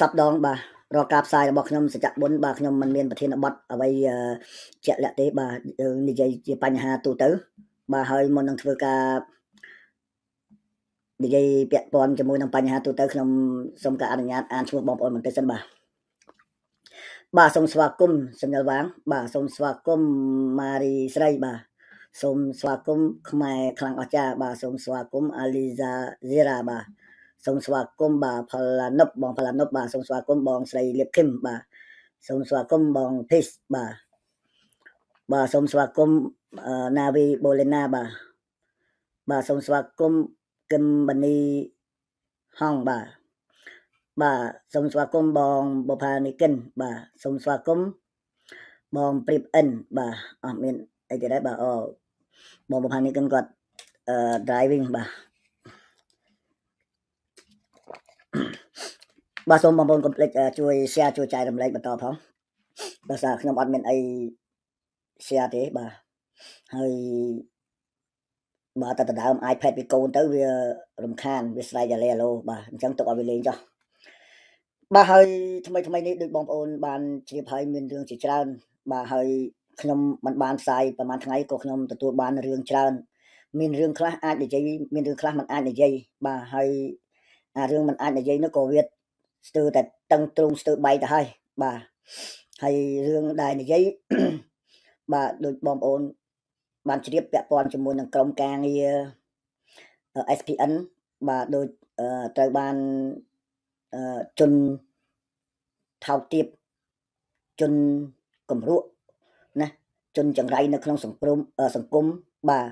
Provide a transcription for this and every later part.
សពដងបាទរាល់ការផ្សាយរបស់ខ្ញុំសច្ចៈបុណ្យបាទខ្ញុំមិនមានប្រធានបទអ្វីជាក់លាក់ទេបាទយើងនិយាយជាបញ្ហាទូទៅបាទហើយមុននឹងធ្វើការនិយាយពាក់ព័ន្ធជាមួយនឹងបញ្ហាទូទៅខ្ញុំសូមការអនុញ្ញាតអានឈ្មោះបងប្អូនបន្តិចសិនបាទបាទសូមស្វាគមន៍សំញលវាង បាទសូមស្វាគមន៍ម៉ារីស្រីបាទសូមស្វាគមន៍ខ្មែរខ្លាំងអស្ចារ្យបាទសូមស្វាគមន៍អាលីសាសេរ៉ាបាទសូមស្វាគមន៍បាទផលណប់បងផលណប់បាទសូមស្វាគមន៍បងស្រីលៀបខឹមបាទសូមស្វាគមន៍បងភេសបាទបាទសូមស្វាគមន៍ណាវីបូលេណាបាទបាទសូមស្វាគមន៍គឹមបនីហងបាទបាទសូមស្វាគមន៍បងបផានីកិនបាទសូមស្វាគមន៍បងព្រីបអិនបាទអត់មានអីទេដែរបាទអបងបផានីកិនគាត់ driving បាទបាទសូមបងប្អូនកុំភ្លេចជួយ share ជួយចែករំលែកបន្តផងដោយសារខ្ញុំអត់មានអី share ទេបាទហើយបាទតែដើម iPad ពីកូនទៅវារំខានវាស្រែកតែឡេឡូបាទអញ្ចឹងទុកឲ្យវាលេងចុះបាទហើយថ្មីថ្មីនេះដូចបងប្អូន បានជ្រាបហើយមានរឿងជាច្រើន បាទហើយខ្ញុំមិនបានផ្សាយប្រហែលថ្ងៃក៏ខ្ញុំទទួលបានរឿងច្រើន មានរឿងខ្លះអាចនិយាយមានរឿងខ្លះមិនអាចនិយាយបាទហើយអារឿងមិនអាចនិយាយនោះក៏វាស្ទើរតែតឹងទ្រូងស្ទើរបែកទៅហើយបាទហើយរឿងដែលនិយាយបាទដូចបងប្អូនបានជ្រាបពាក់ព័ន្ធជាមួយនឹងក្រុមការងារ SPN បាទដូចត្រូវបានជនថោកទាបជនកំរក់ណាជនចង្រៃនៅក្នុងសង្គមសង្គមបាទ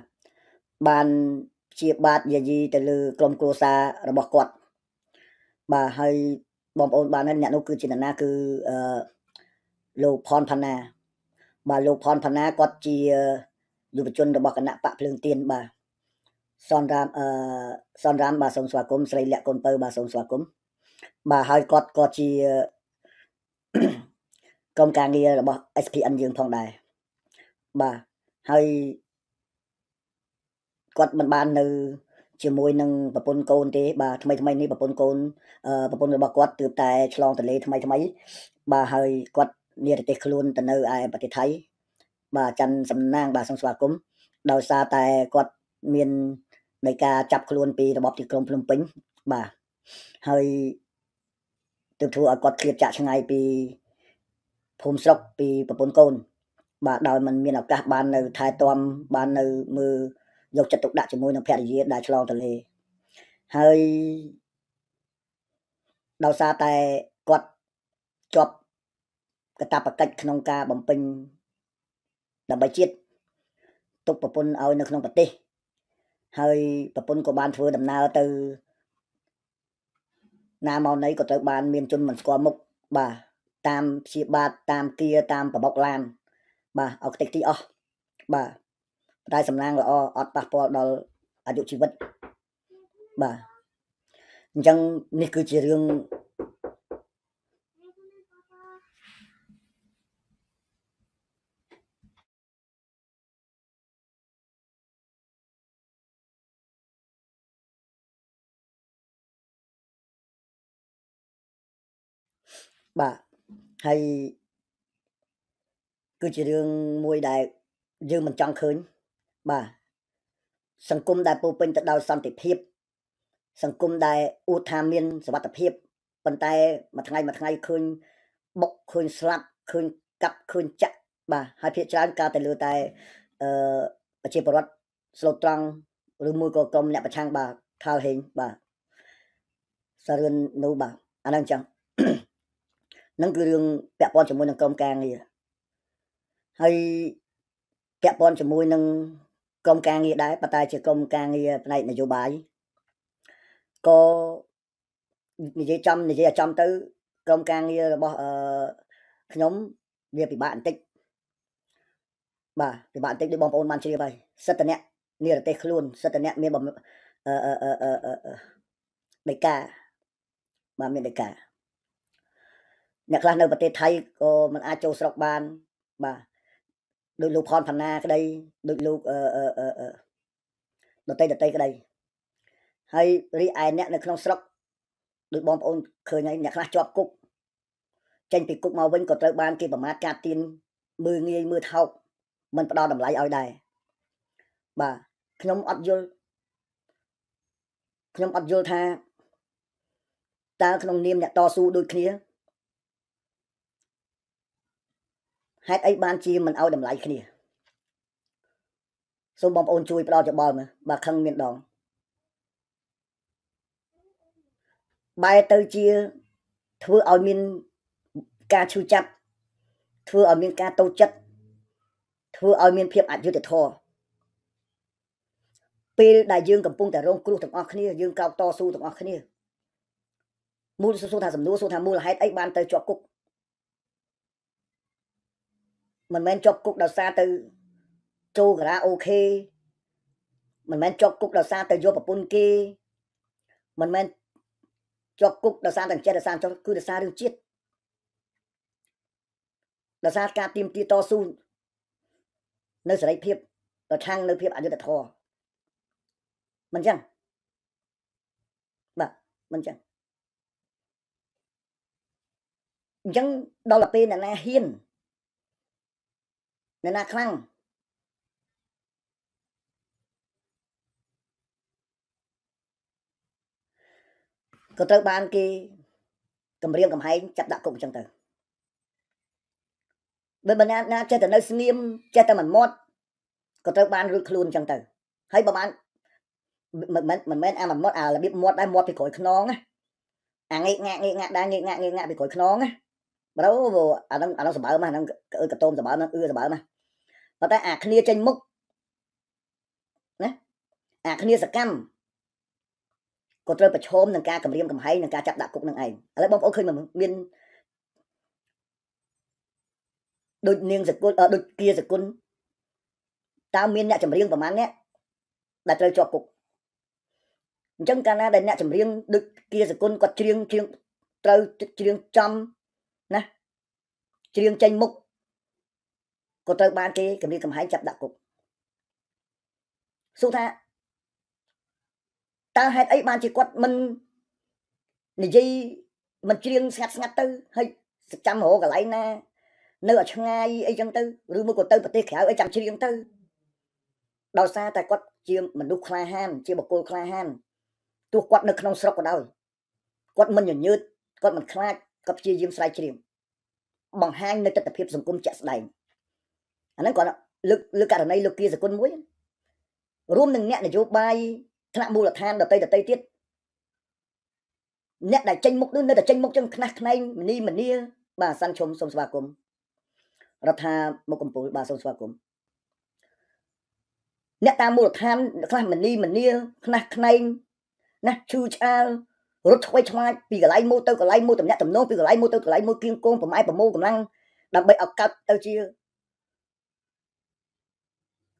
បានជាបាទយាយីទៅលើក្រុមគ្រួសាររបស់គាត់បាទហើយបងប្អូនបានហើយអ្នកនោះគឺជានរណាគឺអឺលោកផនផាណា បាទលោកផនផាណាគាត់ជាយុវជន របស់គណៈបកភ្លើងទៀនបាទសនរាមអឺសនរាមបាទសូមស្វាគមន៍ស្រីលក្ខកូនពៅបាទសូមស្វាគមន៍បាទហើយគាត់ក៏ជាក្រុមការងាររបស់ SPN យើងផងដែរបាទហើយគាត់មិនបាននៅជាមួយនឹងប្រពន្ធកូន ទេបាទថ្មីថ្មីនេះប្រពន្ធកូនប្រពន្ធរបស់គាត់ទើបតែឆ្លងទន្លេថ្មីថ្មី បាទហើយគាត់មានប្រទេសខ្លួនទៅនៅឯប្រទេសថៃបាទច័ន្ទសំណាងបាទសូមស្វាគមន៍ដោយសារតែគាត់មាននៃការចាប់ខ្លួនពីរបបទីក្រុងភ្នំពេញ បាទហើយទើបធ្វើឲ្យគាត់ឃ្លាតចាក់ឆ្ងាយពីភូមិស្រុកពីប្រពន្ធកូន បាទដោយมันមានឱកាសបាននៅថែទាំបាននៅមើលយកចិត្តទុកដាក់ជាមួយនឹងភរិយាដែលឆ្លងទលេហើយដោយសារតែគាត់ជាប់កតបកិច្ចក្នុងការបំពេញដើម្បីជាតិទុកប្រពន្ធឲ្យនៅក្នុងប្រទេសហើយប្រពន្ធក៏បានធ្វើដំណើរទៅណាមកណីក៏ត្រូវបានមានជនមិនស្គាល់មុខបាទតាមព្យាបាទតាមគាតាមប្របុកឡានបាទអកតិកទីអស់បាទតែសំណាងល្អអត់ប៉ះពាល់ដល់អាយុជីវិតបាទអញ្ចឹង នេះ គឺជារឿងបាទហើយគឺជារឿង មួយ ដែលយើងមិនចង់ឃើញបាទសង្គមដែលពោពេញទៅដោយសន្តិភាព សង្គមដែលឧថាមានសวัสดิភាពប៉ុន្តែមួយថ្ងៃមួយថ្ងៃឃើញបុកឃើញស្លាប់ឃើញកាប់ឃើញចាក់បាទហើយភាគច្រើនកើតតែលើតែអឺប្រជាពលរដ្ឋស្លូតត្រង់ឬមួយក៏ក្រុមអ្នកប្រឆាំងបាទខលហេងបាទសារឿននោះបាទអាហ្នឹងចឹងហ្នឹងគឺរឿងពាក់ព័ន្ធជាមួយនឹងក្រុមការងារហើយពាក់ព័ន្ធជាមួយនឹងក្រុមការងារដែរប៉ុន្តែជាក្រុមការងារផ្នែកនយោបាយក៏និយាយចំនិយាយឲ្យចំទៅក្រុមការងាររបស់អឺខ្ញុំវាពិបាកបន្តិចបាទពិបាកបន្តិចដូចបងប្អូនបានជ្រាបហើយសិទ្ធិអ្នកនិរទេសខ្លួនសិទ្ធិអ្នកមានអឺអឺអឺដីកាបាទមានដីកាអ្នកខ្លះនៅប្រទេសថៃក៏មិនអាចចូលស្រុកបានបាទដោយលោកផនផាណាក្តីដោយលោកអឺអឺដតៃដតៃក្តីហើយរីឯអ្នកនៅក្នុងស្រុកដោយបងប្អូនឃើញហើយអ្នកខ្លះជាប់គុកចេញពីគុកមកវិញក៏ត្រូវបាន គេប្រមាថកាត់ទៀនមើលងាយមើលថោកមិន ផ្ដល់តម្លៃឲ្យដែរបាទខ្ញុំអត់យល់ខ្ញុំអត់យល់ថាតើក្នុងនាមអ្នកតស៊ូដូចគ្នាហេតុអីបានជាមិនឲ្យតម្លៃគ្នាសូមបងប្អូនជួយផ្ដល់យោបល់មើលបើខឹងមានដងបែរទៅជា ធ្វើឲ្យមានការឈឺចាប់ធ្វើឲ្យមានការតូចចិត្តធ្វើឲ្យមានភាពអយុត្តិធម៌ពេលដែលយើងកំពុងតែរងគ្រោះទាំងអស់គ្នា យើងកោតតស៊ូទាំងអស់គ្នាមូលសួរថាសំណួរសួរថាមូលហេតុអីបានទៅជាប់គុកមិនមែនជាប់គុកដោយសារទៅចូលការ៉ាអូខេមិនមែនជាប់គុកដោយសារទៅយកប្រពន្ធគេមិនមែនជាប់គុកដោយសារតែចេះដោយសារគឺដោយសាររឿងជាតិដោយសារការទៀមទាតស៊ូនៅសេរីភាពប្រឆាំងនៅភាពអយុត្តិធម៌មិនចឹងបាទមិនចឹងអញ្ចឹងដល់ទៅពេលណាហ៊ានអ្នកណាខ្លាំងក៏ត្រូវបានគេគម្រាមកំហែងចាប់ដាក់គុកអញ្ចឹងទៅបើមិនណាចេះតែនៅស្ងៀមចេះតែមិនមាត់ក៏ត្រូវបានរឹតខ្លួនអញ្ចឹងទៅហើយបើបានមិនមិនមិនមែនអាមិនមាត់អារបៀបមាត់ដែរមាត់ពីក្រោយខ្នងណាអាងេកងាក់ងេកងាក់ដែរងេកងាក់ងេកងាក់ពីក្រោយខ្នងណាប្រូអានឹងអានឹងសម្បើមកអានឹងអឺកតោមសម្បើមកអឺសម្បើមកប៉ុន្តែអាគ្នាចេញមុខណាអាគ្នាសកម្មក៏ត្រូវប្រឈមនឹងការគម្រាមកំហែងនិងការចាប់ដាក់គុកនឹងឯងឥឡូវបងប្អូនឃើញមានដូចនាងសកុលដូចគាសកុលតើមានអ្នកចម្រៀងប្រមាណអ្នកដែលត្រូវជាប់គុកអញ្ចឹងកាលណាដែលអ្នកចម្រៀងដូចគាសកុលគាត់ច្រៀងច្រៀងត្រូវច្រៀងចំណាច្រៀងចេញមុខក៏ត្រូវបានគេគម្រាមកំហែងចាប់ដាក់គុកសួរថាតើហេតុអីបានជាគាត់មិននិយាយមិនច្រៀងស្ងាត់ស្ងាត់ទៅហើយចាំរកកន្លែងណា នៅឲ្យឆ្ងាយអីចឹងទៅឬមកក៏ទៅប្រទេសក្រៅអីចាំច្រៀងទៅដោយសារតែគាត់ ជាមនុស្សក្លាហានជាបុគ្គលក្លាហានទោះគាត់នៅក្នុងស្រុកក៏ដោយគាត់មិនញញើតគាត់មិនខ្លាចគាត់ព្យាយាមស្រាវជ្រាវបង្ហាញនៅទស្សនវិជ្ជាសង្គមជាក់ស្ដែងហ្នឹងគាត់លើកលើកករណីលោកគៀសគុណមួយរួមនឹងអ្នកនយោបាយថ្នាក់មូលដ្ឋានដតីដតីទៀតអ្នកដែលចេញមុខនោះនៅតែចេញមុខចឹងខ្នះខ្នែងមនីមនីបាទសាន់ឈុំសូមស្វាគមន៍រដ្ឋាមកកម្ពុជាបាទសូមស្វាគមន៍អ្នកតាមមូលដ្ឋានខ្លះមនីមនីខ្នះខ្នែងណាឈឺឆ្អើលរត់ឆ្វេងឆ្វាយពីកន្លែងមួយទៅកន្លែងមួយតំណាក់តំណងពីកន្លែងមួយទៅកន្លែងមួយគៀងគងប្រម៉ែប្រមូលកម្លាំងដើម្បីឲ្យកើតទៅជា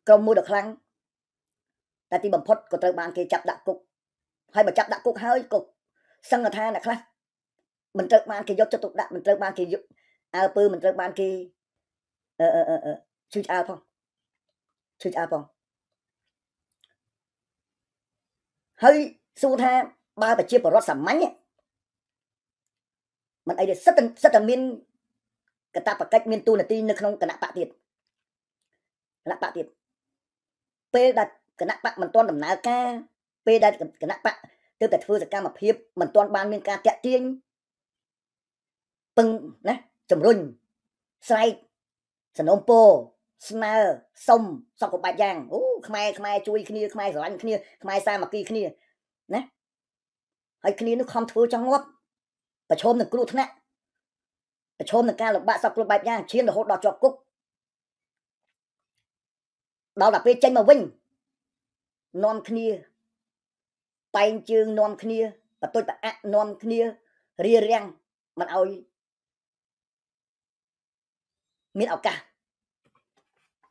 ក្រុមមួយដ៏ខ្លាំងតែទីបំផុតក៏ត្រូវបានគេចាប់ដាក់គុកហើយបើចាប់ដាក់គុកហើយក៏សឹងថាអ្នកខ្លះមិនត្រូវបានគេយកចិត្តទុកដាក់មិនត្រូវបានគេយកអើពើមិនត្រូវបានគេអឺអឺអឺជួយអើផងជួយអើផងហើយសួរថាបើប្រជាពលរដ្ឋសាមញ្ញមិនអីទេសឹកសឹកតែមានកតបកិច្ចមានទូនាទីនៅក្នុងគណៈបកទៀតគណៈបកទៀតពេលដែលគណៈបកមិនទាន់ដំណើរការពេលដែលគណៈបកទើបតែធ្វើសកម្មភាពមិនទាន់បានមានការតាក់ទាញពឹងណាជំរុញស្រែកសំណូមពរស្នើសុំសពបាច់យ៉ាងអូខ្មែរខ្មែរជួយគ្នាខ្មែរស្រឡាញ់គ្នាខ្មែរសាមគ្គីគ្នាណាហើយគ្នានោះខំធ្វើចង់ងាប់ប្រឈមនឹងគ្រោះថ្នាក់ប្រឈមនឹងការលំបាកសពគ្រប់បែបយ៉ាងឈានរហូតដល់ជាប់គុកដល់ដល់ពេលចេញមកវិញនាំគ្នាបែងជើងនាំគ្នាបន្តុចប្រអាក់នាំគ្នារៀបរៀងមិនឲ្យមានឱកាស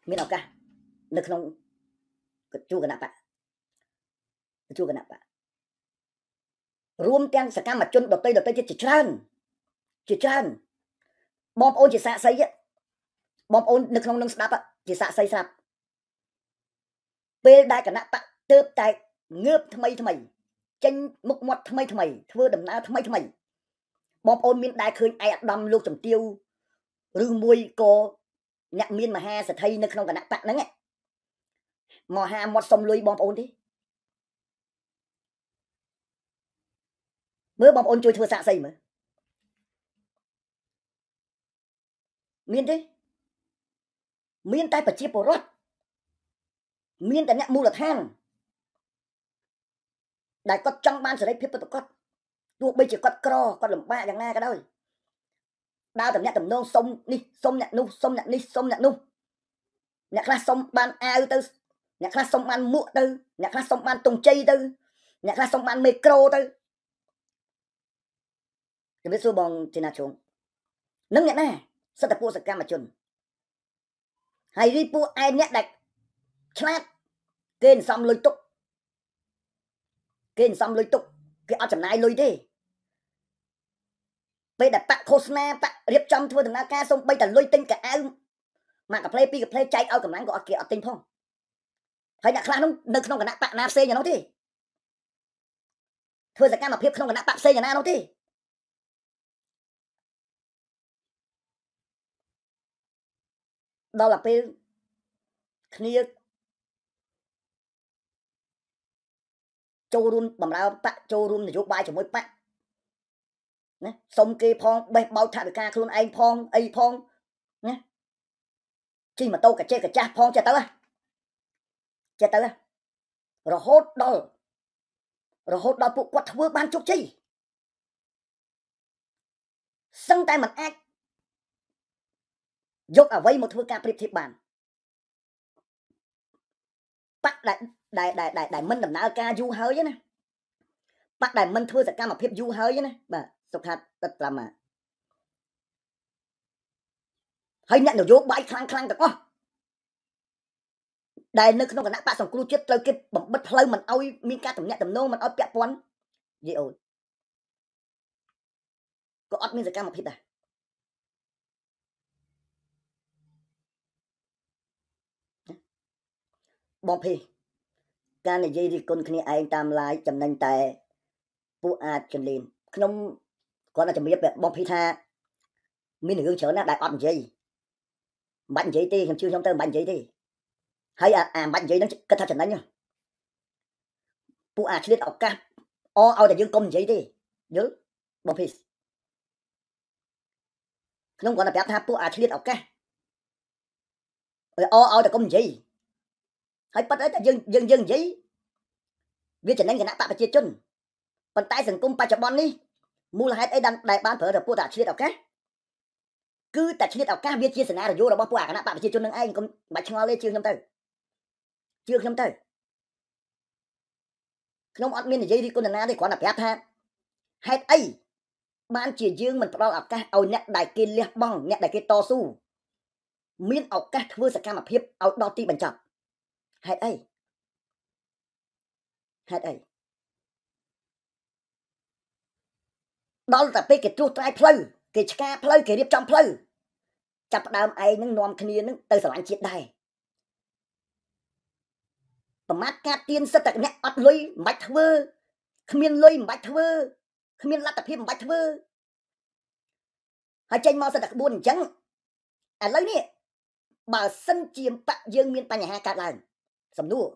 មានឱកាសនៅក្នុងកជួគណៈបកកជួគណៈបករួមទាំងសកម្មជនដតីដតីទៀតជាច្រើនជាច្រើនបងប្អូនជាសាកសីបងប្អូននៅក្នុងនឹងស្ដាប់ជាសាកសីស្ដាប់ពេលដែលគណៈបកទៅតែងើបថ្មីថ្មីចេញមុខមាត់ថ្មីថ្មីធ្វើដំណើរថ្មី ថ្មីបងប្អូនមានដែលឃើញឯអាដាមលោកសំទាវឬមួយក៏អ្នកមានមហាសេដ្ឋីនៅក្នុងគណៈបកហ្នឹងមហាមាត់សុំលុយបងប្អូនទេមើលបងប្អូនជួយធ្វើសាកសីមើលមានទេមានតែប្រជាពលរដ្ឋមានតែអ្នកមូលដ្ឋានដែលគាត់ចង់បានសេរីភាពពិតប្រាកដទោះបីជាគាត់ក្រគាត់លំបាកយ៉ាងណាក៏ដោយដើរតំណាក់តំណងសុំនេះសុំអ្នកនោះសុំអ្នកនេះសុំអ្នកនោះអ្នកខ្លះសុំបានអាវទៅអ្នកខ្លះសុំបានមួកទៅអ្នកខ្លះសុំបានទងជ័យទៅអ្នកខ្លះសុំបានមេក្រូទៅជំរាបសួរបងជាណាជុងនឹងអ្នកណាសិទ្ធិពួកសកម្មជនហើយរីពួកឯអ្នកដែលឆ្លាតគេអន្សំលុយទុកគេអន្សំលុយទុកគេអត់ចំណាយលុយទេពេលដែលបាក់ឃោសនាបាក់រៀបចំធ្វើដំណើរការសូម្បីតែលុយទិញកៅអៅមកកាផ្លេពីរកាផ្លេចែកឲ្យកម្លាំងក៏អត់គេអត់ទិញផងហើយអ្នកខ្លះនោះនៅក្នុងគណៈបកណាផ្សេងឯនោះទេធ្វើសកម្មភាពក្នុងគណៈបកផ្សេងឯណានោះទេដល់តែពេលគ្នាចូលរួមបំរើបកចូលរួមនយោបាយជាមួយបកណាសុំគេផងបេះបោចថវិកាខ្លួនឯងផងអីផងណាជិះម៉ូតូកាចេះកាចាស់ផងចេះទៅចេះទៅរហូតដល់រហូតដល់ពួកគាត់ធ្វើបានជោគជ័យសឹងតែមិនអាចយកអ្វីមកធ្វើការប្រៀបធៀបបានបកដែលដែលដែលដែលមិនដំណើរការយូរហើយណាបកដែលមិនធ្វើសកម្មភាពយូរហើយណាបាទសុខាដិតត្រាមាហើយអ្នកនយោបាយខ្លាំងខ្លាំងទាំងអស់ដែលនៅក្នុងគណៈបកសង្គ្រោះជាតិត្រូវគេបំបិតផ្លូវមិនអោយមានការទំនាក់ទំនងមិនអោយពាក់ព័ន្ធនិយាយអូនក៏អត់មានសកម្មភាពដែរបងភីការនិយាយរិះគន់គ្នាឯងតាម live ចំណេញតែពួកអាចចលីនខ្ញុំគាត់តែជំរាបបងភីថាមានរឿងច្រើនណាស់ដែលអត់និយាយមិនបាច់និយាយទេខ្ញុំជឿខ្ញុំទៅមិនបាច់និយាយទេហើយអាមិនបាច់និយាយហ្នឹងគិតថាចំណេញពួកអាឆ្លៀតឱកាសអឲ្យតែយើងកុំនិយាយទេយល់បងភីខ្ញុំគាត់តែប្រាប់ថាពួកអាឆ្លៀតឱកាសអឲ្យតែកុំនិយាយហើយប៉ិតអីតែយើងយើងយើងនិយាយវាចំណេញគណៈបកប្រជាជនប៉ុន្តែសង្គមបច្ចុប្បន្ននេះមូលហេតុអីដែលបានប្រើតែពួកតែឆ្លៀតឱកាសគឺតែឆ្លៀតឱកាសវាជាសេណារីយ៉ូរបស់ពួកអាគណៈបកប្រជាជននឹងឯងកុំបាច់ឆ្ងល់ទេជឿខ្ញុំទៅជឿខ្ញុំទៅខ្ញុំអត់មាននិយាយរីគុណណាទេគ្រាន់តែប្រាប់ថាហេតុអីបានជាយើងមិនផ្ដល់ឱកាសឲ្យអ្នកដែលគេលះបង់អ្នកដែលគេតស៊ូមានឱកាសធ្វើសកម្មភាពឲ្យដល់ទីបញ្ចប់ហេតុអីហេតុអីដល់តែពេលគេត្រួសត្រាយផ្លូវគេឆ្ការផ្លូវគេរៀបចំផ្លូវចាប់ដើមឯងនឹងនាំគ្នានឹងទៅស្រឡាញ់ជាតិដែរប្រមាថការទៀនសិតតែអ្នកអត់លុយមិនបាច់ធ្វើ គ្មានលុយមិនបាច់ធ្វើគ្មានលទ្ធភាពមិនបាច់ធ្វើ ហើយចេញមកសិតតែក្បួនអញ្ចឹងឥឡូវនេះបើសិនជាបកយើងមានបញ្ហាកើតឡើងសំណួរ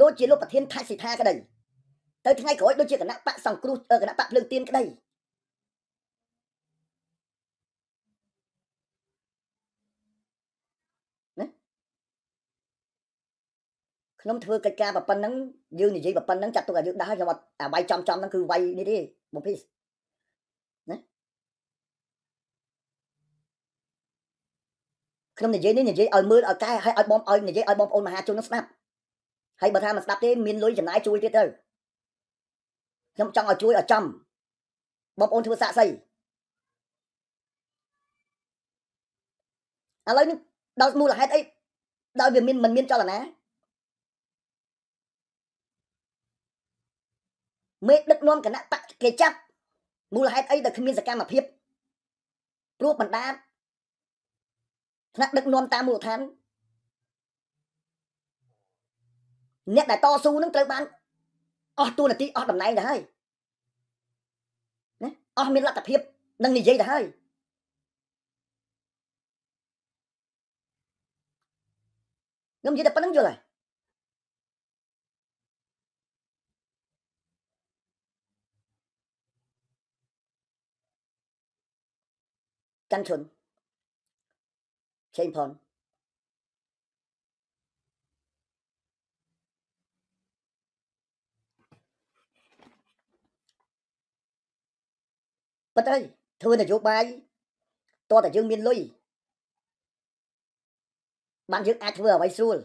ដូចជាលោកប្រធានថៃសិដ្ឋាក្តីទៅថ្ងៃក្រោយដូចជាគណៈបកសង្គ្រោះគណៈបកភ្លើងទៀនក្តីណាខ្ញុំធ្វើកិច្ចការប៉ុណ្្នឹងយើងនិយាយប៉ុណ្្នឹងចាត់ទុកឲ្យយើងដែរខ្ញុំអត់អាវាយចំចំហ្នឹងគឺវាយនេះទេបងភីសខ្ញុំនិយាយនេះនិយាយឲ្យមើលឲ្យកែឲ្យឲ្យបងឲ្យនិយាយឲ្យបងប្អូនមហាជននឹងស្ដាប់ហើយបើថាមិនស្ដាប់ទេមានលុយចំណាយជួយទៀតទៅខ្ញុំចង់ឲ្យជួយឲ្យចំបងប្អូនធ្វើសាក់សីឥឡូវនេះដោយមូលហេតុអីដោយវាមានមិនមានចលនាមេដឹកនាំគណៈបកគេចាប់មូលហេតុអីដែលគ្មានសកម្មភាពព្រោះបណ្ដាថ្នាក់ដឹកនាំតាមមូលដ្ឋានអ្នកដែលតស៊ូនឹងត្រូវបានអស់ទួលនីតិអស់តំណែងទៅហើយណាអស់មានលទ្ធភាពនឹងនិយាយទៅហើយខ្ញុំនិយាយតែប៉ុណ្្នឹងយល់ហើយកាន់ជន Same time. bất ơi ធ្វើនយោបាយតោះតែយើងមានលុយបានយើងអាចធ្វើអ្វីស្រួល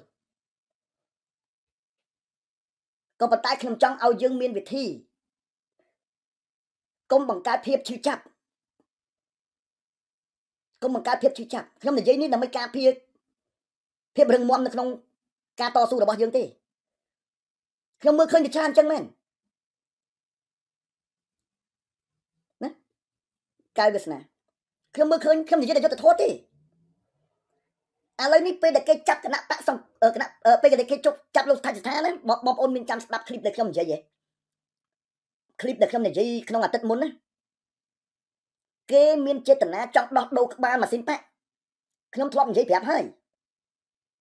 ក៏ប៉ុន្តែខ្ញុំចង់ឲ្យយើងមានវិធីកុំបង្កើតភាពឈឺចាប់កុំបង្កើតភាពឈឺចាប់ខ្ញុំនិយាយនេះដើម្បីការពារភាពរឹងមាំនៅក្នុងការតស៊ូរបស់យើងទេខ្ញុំមើលឃើញជាច្រើនអញ្ចឹងមែនណាកាយវាសនាខ្ញុំមើលឃើញខ្ញុំនិយាយតែយុទ្ធធម៌ទេឥឡូវនេះពេលដែលគេចាប់គណៈបកសង្គណៈពេលដែលគេជប់ចាប់លោកស្ថានស្ថានណាបងប្អូនមានចាំស្ដាប់ឃ្លីបដែលខ្ញុំនិយាយហ៎ឃ្លីបដែលខ្ញុំនិយាយក្នុងអាទិត្យមុនណាគេមានចេតនាចង់ដោះដូរក្បាលម៉ាស៊ីនប៉ាក់ខ្ញុំធ្លាប់និយាយប្រាប់ហើយ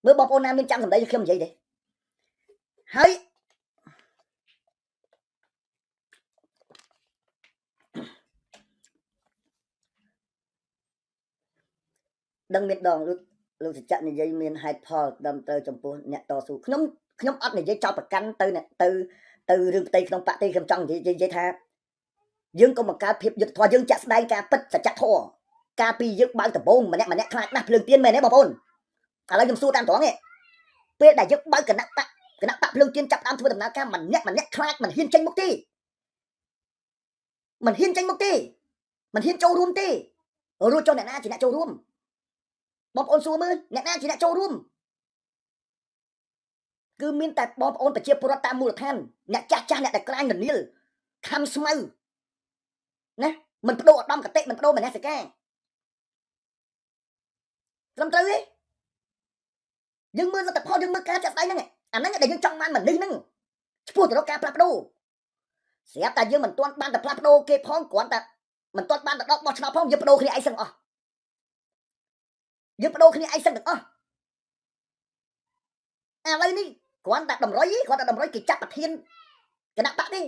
មើលបងប្អូនណាមានចាំសម្ដីខ្ញុំនិយាយទេហើយដឹងមានដងលោកលោកសច្ចៈនិយាយមានហេតុផលដើមទៅចំពោះអ្នកតស៊ូខ្ញុំខ្ញុំអត់និយាយចោតប្រកាន់ទៅទៅទៅរឿងផ្ទៃក្នុងបកទេខ្ញុំចង់និយាយនិយាយថាយើងក៏បង្កើតភាពយុទ្ធធម៌យើងចាក់ស្ដែងការពិតសច្ចធម៌ការពីយើងបើកដំបងម្នាក់ម្នាក់ខ្លាចណាស់ភ្លើងទៀនមែនទេបងប្អូនឥឡូវខ្ញុំសួរតាមត្រង់ឯងពេលដែលយើងបើកគណៈបកគណៈបកភ្លើងទៀនចាប់ដើមធ្វើដំណើរការម្នាក់ម្នាក់ខ្លាចមិនហ៊ានចេញមុខទេមិនហ៊ានចេញមុខទេមិនហ៊ានចូលរួមទេរួចចូលអ្នកណាជាអ្នកចូលរួមបងប្អូនសួរមើលអ្នកណាជាអ្នកចូលរួមគឺមានតែបងប្អូនប្រជាពលរដ្ឋតាមមូលដ្ឋានអ្នកចាស់ចាស់អ្នកដែលក្រាញនានាខំស្មៅណាមិនបដូរឧត្តមគតិមិនបដូរមនសិការត្រឹមត្រូវទេយើងមើលលទ្ធផលយើងមើលការចាត់ដៃហ្នឹងអាហ្នឹងដែលយើងចង់បានមនុស្សហ្នឹងឈ្មោះទៅរកការផ្លាស់ប្ដូរស្រាប់តែយើងមិនទាន់បានតែផ្លាស់ប្ដូរគេ ផងគ្រាន់តែមិនទាន់បានទៅដល់បោះឆ្នោតផងយើងបដូរគ្នាឯងសឹងអស់យើងបដូរគ្នាឯងសឹងទាំងអស់ឥឡូវនេះគ្រាន់តែតម្រុយគ្រាន់តែតម្រុយគេចាត់ប្រធានគណៈបកទេ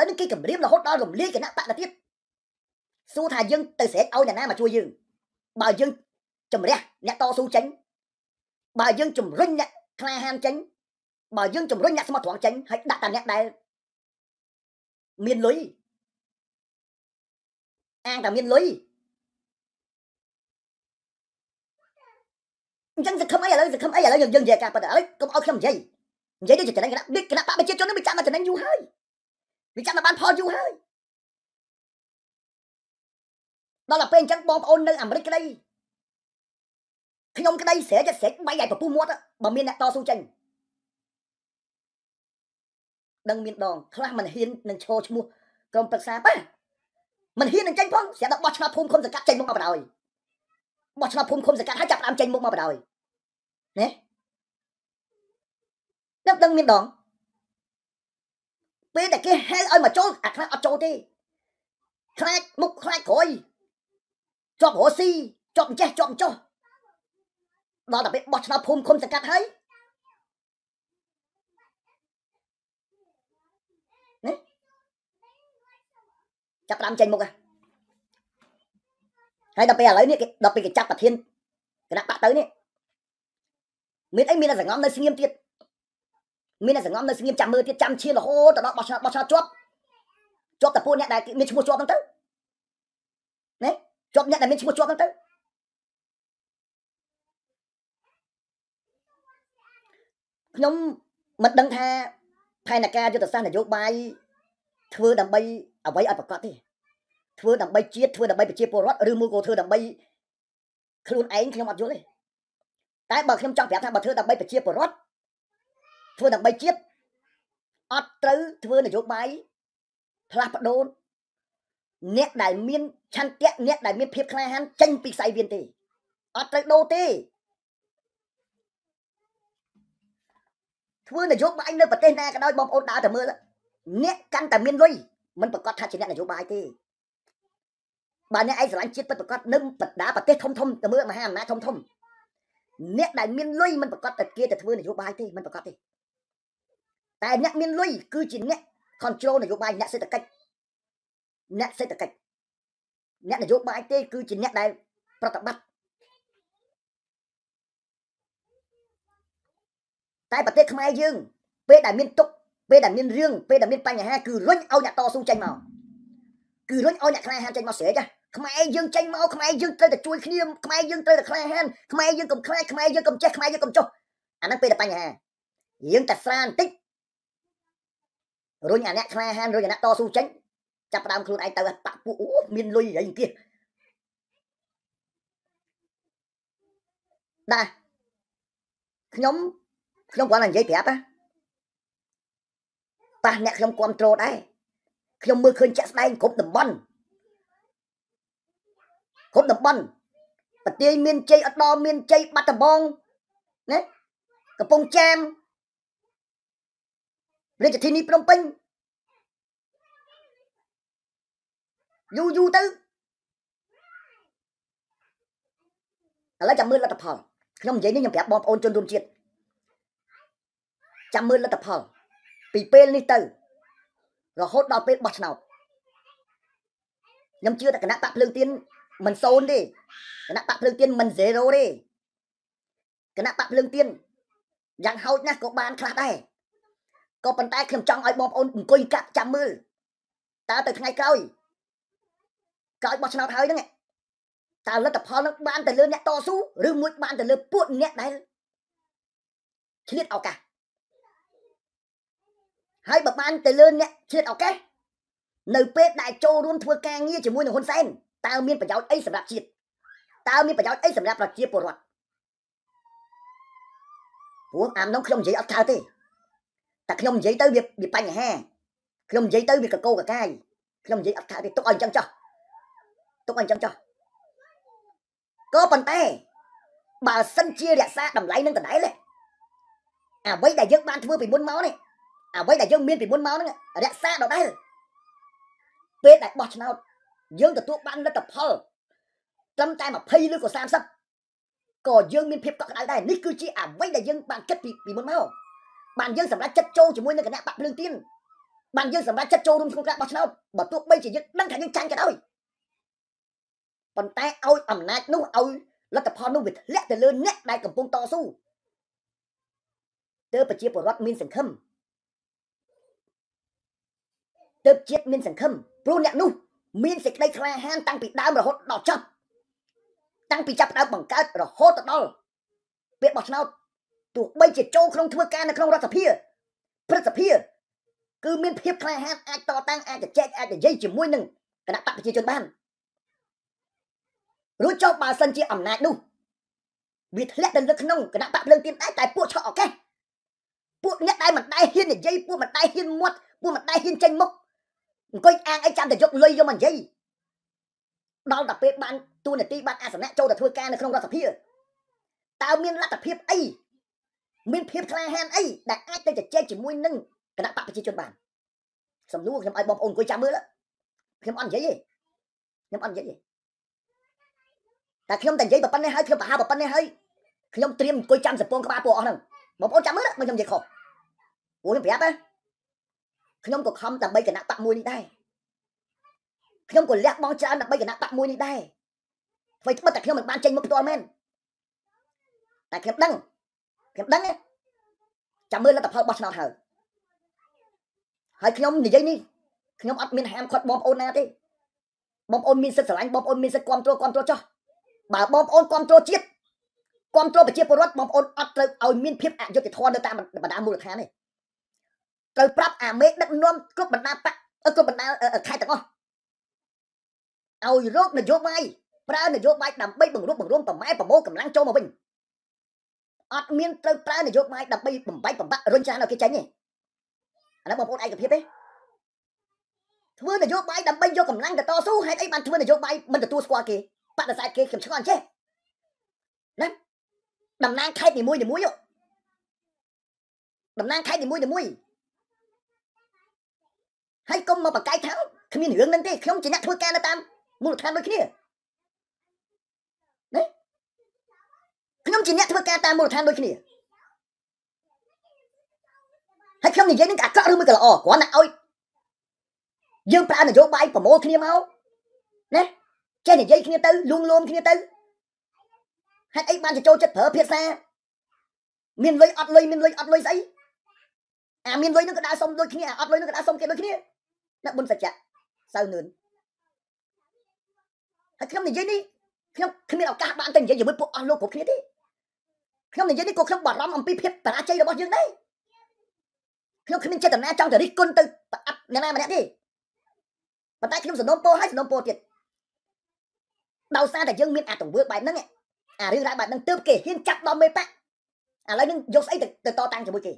ឥឡូវនេះគេគម្រាមរហូតដល់រំលាយគណៈបកទៅទៀតសួរថាយើងទៅស្រែកឲ្យអ្នកណាមកជួយយើងបើយើងជំរះអ្នកតស៊ូចេញបើយើងជំរុញអ្នកក្លាហានចេញបើយើងជំរុញអ្នកស្មោះត្រង់ចេញហើយដាក់តែអ្នកដែលមានលុយអាងតែមានលុយអញ្ចឹងសង្ឃឹមអីឥឡូវសង្ឃឹមអីឥឡូវយើងនិយាយការប៉ិតឥឡូវកុំឲ្យខ្ញុំនិយាយនិយាយដូចជាចំណេញគណៈគណៈបពាជាជននេះវាចាក់មកចំណេញយូរហើយវាចាំតែបានផលយូរហើយដល់តែពេលអញ្ចឹងបងប្អូននៅអាមេរិកក្តីខ្ញុំ ក្តីស្រែកស្រែកបាយឲ្យពពុះមាត់បើមានអ្នកតស៊ូចេញដឹងមានដងខ្លះមិនហ៊ាននឹងឈរឈ្មោះក្រុមប្រឹក្សាប៉ះមិនហ៊ាននឹងចេញផងស្រាប់តែបោះឆ្នោតភូមិឃុំសង្កាត់ចេញមកមកបណ្ដោយបោះឆ្នោតភូមិឃុំសង្កាត់ហើយចាប់ផ្ដើមចេញមកមកបណ្ដោយណាដឹងមានដងពេលដែលគេហេឲ្យមកចូលអាខ្លាចអត់ចូលទេខ្លាចមុខខ្លាចក្រោយជាប់រស់ស៊ីជាប់ចេះជាប់ចុះដល់តែពេលបោះឆ្នោតភូមិឃុំសង្កាត់ហើយនេះចាប់ផ្ដើមចេញមុខហ่ะហើយដល់ពេលឥឡូវនេះគេដល់ពេលគេចាប់ប្រធានគណៈបកទៅនេះមានអីមានតែសង្ងំនៅស្ងៀមទៀតមានតែសង្ងំនៅស្ងៀមចាំមើលទៀតចាំឈានរហូតដល់បោះឆ្នោតបោះឆ្នោតជាប់ជាប់តែពួកអ្នកដែលមានឈ្មោះជាប់ហ្នឹងទៅណាជាប់អ្នកដែលមានឈ្មោះជាប់ហ្នឹងទៅខ្ញុំមិនដឹងថាផែនការយុទ្ធសាស្ត្រនយោបាយធ្វើដើម្បីអ្វីឲ្យប្រកបទេធ្វើដើម្បីជាតិធ្វើដើម្បីប្រជាពលរដ្ឋឬមួយក៏ធ្វើដើម្បីខ្លួនឯងខ្ញុំអត់យល់ទេតែបើខ្ញុំចង់ប្រាប់ថាបើធ្វើដើម្បីប្រជាពលរដ្ឋធ្វើដើម្បីជាតិអត់ត្រូវធ្វើនយោបាយផ្លាស់ប្ដូរអ្នកដែលមានឆន្ទៈអ្នកដែលមានភាពក្លាហានចេញពីខ្សែវៀនទេអត់ត្រូវដូរទេធ្វើនយោបាយនៅប្រទេសណាក៏ដោយបងប្អូនដើរទៅមើលអ្នកកាន់តែមានលុយមិនប្រកាសថាជាអ្នកនយោបាយទេបើអ្នកឯងស្រឡាញ់ជាតិពិតប្រកបនៅបណ្ដាប្រទេសធំធំទៅមើលមហាអំណាចធំធំអ្នកដែលមានលុយមិនប្រកាសតែគេទៅធ្វើនយោបាយទេមិនប្រកាសទេតែអ្នកមានលុយគឺជាអ្នក control នយោបាយអ្នកសេដ្ឋកិច្ចអ្នកសេដ្ឋកិច្ចអ្នកនយោបាយទេគឺជាអ្នកដែលប្រតិបត្តិតែប្រទេសខ្មែរយើងពេលដែលមានទុកពេលដែលមានរឿងពេលដែលមានបញ្ហាគឺរុញឲ្យអ្នកតស៊ូចេញមកគឺរុញឲ្យអ្នកក្លាហានចេញមកស្រេចណាខ្មែរយើងចេញមកខ្មែរយើងត្រូវតែជួយគ្នាខ្មែរយើងត្រូវតែក្លាហានខ្មែរយើងកុំខ្លាចខ្មែរយើងកុំចេះខ្មែរយើងកុំចុះអាហ្នឹងពេលតែបញ្ហាយើងតែស្រាបន្តិចរុញអាអ្នកខ្លាហានរុញអាអ្នកតស៊ូចេញចាប់ដើមខ្លួនឯងទៅបាក់ពួកអូមានលុយអីអង្គាសដែរខ្ញុំខ្ញុំគាត់តែនិយាយប្រាប់ណាប៉ះអ្នកខ្ញុំគ្រប់គ្រងដែរខ្ញុំមើលឃើញចាក់ស្ដែងគ្រប់តំបន់គ្រប់តំបន់ប្រទេសមានជ័យអត់ដល់មានជ័យបាត់ដំបងណាកំពង់ចាមរាជធានីភ្នំពេញយូរយូរទៅឥឡូវចាំមើលលទ្ធផលខ្ញុំនិយាយនេះខ្ញុំប្រាប់បងប្អូនជនរួមជាតិចាំមើលលទ្ធផលពីពេលនេះទៅរហូតដល់ពេលបោះឆ្នោតខ្ញុំជឿតែគណៈបកភ្លើងទៀនមិនសូន្យទេគណៈបកភ្លើងទៀនមិន0ទេគណៈបកភ្លើងទៀនយ៉ាងហោចណាស់ក៏បានខ្លះដែរក៏ប៉ុន្តែខ្ញុំចង់ឲ្យបងប្អូនអង្គុយកាប់ចាំមើលតើទៅថ្ងៃក្រោយក្រោយបោះឆ្នោតហើយហ្នឹងតើលទ្ធផលនឹងបានទៅលើអ្នកតស៊ូឬមួយបានទៅលើពួកអ្នកដែលឆ្លៀតឱកាសហើយបើបានទៅលើអ្នកឆ្លៀតឱកាសនៅពេលដែលចូលរួមធ្វើការងារជាមួយនឹងហ៊ុនសែនតើមានប្រយោជន៍អីសម្រាប់ជាតិតើមានប្រយោជន៍អីសម្រាប់ប្រជាពលរដ្ឋពួកអាមនោះខ្ញុំនិយាយអត់ខើទេតែខ្ញុំនិយាយទៅវាវាបញ្ហាខ្ញុំនិយាយទៅវាកកោកកាយខ្ញុំនិយាយអត់ថាទេទុកឲ្យអញ្ចឹងចោះទុកឲ្យអញ្ចឹងចោះក៏ប៉ុន្តែបើសិនជារក្សាតម្លៃនឹងដដែលអ្វីដែលយើងបានធ្វើពីមុនមកនេះអ្វីដែលយើងមានពីមុនមកហ្នឹងរក្សាដដែលពេលដែលបោះឆ្នោតយើងទទួលបានលទ្ធផលត្រឹមតែ20ឬក៏30ក៏យើងមានភាពកក់ក្ដៅដែរនេះគឺជាអ្វីដែលយើងបានគិតពីពីមុនមកបានយើងសម្រាប់ចិត្តចូលជាមួយនឹងគណៈបកភ្លើងទៀនបានយើងសម្រាប់ចិត្តចូលរួមក្នុងការបោះឆ្នោតបើទោះបីជាយើងដឹងថាយើងចាញ់ក៏ដោយប៉ុន្តែឲ្យអំណាចនោះឲ្យលទ្ធផលនោះវាធ្លាក់ទៅលើអ្នកដែលកំពុងតស៊ូទើបប្រជាពលរដ្ឋមានសង្ឃឹមទើបជាតិមានសង្ឃឹមព្រោះអ្នកនោះ មានសេចក្តីក្លាហាន តាំងពីដើមរហូតដល់ចប់តាំងពីចាប់ដើមបង្កើតរហូតដល់ពេលបោះឆ្នោតទោះបីជាចូលក្នុងធ្វើការនៅក្នុងរដ្ឋសភាព្រឹទ្ធសភាគឺមានភាពក្លាហានអាចតតាំងអាចជជែកអាចនិយាយជាមួយនឹងគណៈបកប្រជាជនបានរួចចុះបើសិនជាអំណាចនោះវាធ្លាក់ទៅលើក្នុងគណៈបកភ្លើងទៀនដែរតែពួកឆក់ឱកាសពួកអ្នកដែលមិនដែរហ៊ាននិយាយពួកមិនដែរហ៊ានមាត់ពួកមិនដែរហ៊ានចេញមុខអង្គុយអាងអីចាំតែយកលុយយកមកនិយាយដល់តែពេលបានទូនាទីបានអាសនៈចូលទៅធ្វើការនៅក្នុងរដ្ឋសភាតើមានលទ្ធភាពអីមានភាពក្លាហានអីដែលអាចទៅជជែកជាមួយនឹងគណៈបកប្រជាជនបានសំណួរខ្ញុំឲ្យបងប្អូនអង្គុយចាំមើលខ្ញុំអត់និយាយទេខ្ញុំអត់និយាយទេតែខ្ញុំតែនិយាយប៉ុណ្ណេះហើយខ្ញុំប្រហែលប៉ុណ្ណេះហើយខ្ញុំត្រៀមអង្គុយចាំសពងក្បាលពួកអស់ហ្នឹងបងប្អូនចាំមើលបើខ្ញុំនិយាយខុសព្រោះខ្ញុំប្រាប់ណាខ្ញុំក៏ខំដើម្បីគណៈបកមួយនេះដែរខ្ញុំក៏លះបង់ច្រើនដើម្បីគណៈបកមួយនេះដែរអ្វីត្បិតតែខ្ញុំមិនបានចេញមកផ្ទាល់មែនតែខ្ញុំដឹងខ្ញុំដឹងចាំមើលលទ្ធផលបោះឆ្នោតហើយហើយខ្ញុំនិយាយនេះខ្ញុំអត់មានហាមឃាត់បងប្អូនណាទេបងប្អូនមានសិទ្ធិស្រឡាញ់បងប្អូនមានសិទ្ធិគ្រប់គ្រងគ្រប់គ្រងចោះបើបងប្អូនគ្រប់គ្រងជាតិគ្រប់គ្រងប្រជាពលរដ្ឋបងប្អូនអត់ត្រូវឲ្យមានភាពអយុត្តិធម៌នៅតាមបណ្ដាមូលដ្ឋានទេត្រូវប្រាប់អាមេដឹកនាំគ្រប់បណ្ដាបកគ្រប់បណ្ដាខេត្តទាំងអស់ឲ្យរោគនយោបាយប្រើនយោបាយដើម្បីបង្រួបបង្រួមប្រម៉ែប្រមូលកម្លាំងចូលមកវិញអត់មានត្រូវប្រើនយោបាយដើម្បីបំបែកបំបាក់រុញច្រានឲ្យគេចេញទេអានោះបងប្អូនឯកភាពទេធ្វើនយោបាយដើម្បីយកកម្លាំងទៅតស៊ូហេតុអីបានធ្វើនយោបាយមិនទទួលស្គាល់គេបដិសេធគេខ្ញុំឆ្ងល់ចេះណាតំណាងខេត្តនីមួយនីមួយតំណាងខេត្តនីមួយនីមួយហើយកុំមកបកាយថាគ្មានរឿងហ្នឹងទេ ខ្ញុំជាអ្នកធ្វើការនៅតាមមូលដ្ឋានដូចគ្នាណាខ្ញុំជាអ្នកធ្វើការតាមមូលដ្ឋានដូចគ្នាហើយខ្ញុំនិយាយនឹងអាក្រក់ឬមួយក៏ល្អគ្រាន់តែឲ្យយើងប្រើនយោបាយប្រមូលគ្នាមកណាចេះនិយាយគ្នាទៅលួងលោមគ្នាទៅហេតុអីបានចូលចិត្តប្រើភាសា មានលុយអត់លុយមានលុយអត់លុយស្អីអាមានលុយនឹងក៏ដើរសុំដូចគ្នាអាអត់លុយនឹងក៏ដើរសុំគេដូចគ្នាណាបុនសច្ចៈសៅនឿនហើយខ្ញុំនិយាយនេះខ្ញុំគ្មានឱកាសបានទៅនិយាយជាមួយពួកអស់លោកគ្រប់គ្នាទេខ្ញុំនិយាយនេះក៏ខ្ញុំបារម្ភអំពីភាពបរាជ័យរបស់យើងដែរខ្ញុំគ្មានចេតនាចង់ទៅរិះគន់ទៅប្រអាប់អ្នកណាម្នាក់ទេប៉ុន្តែខ្ញុំសំណូមពរឲ្យសំណូមពរទៀតដោយសារតែយើងមានអាទង្វើបែបហ្នឹងអារឿងរ៉ាវបែបហ្នឹងទើបគេហ៊ានចាប់ដល់មេប៉ាក់ឥឡូវនឹងយកស្អីទៅតតាំងជាមួយគេឥ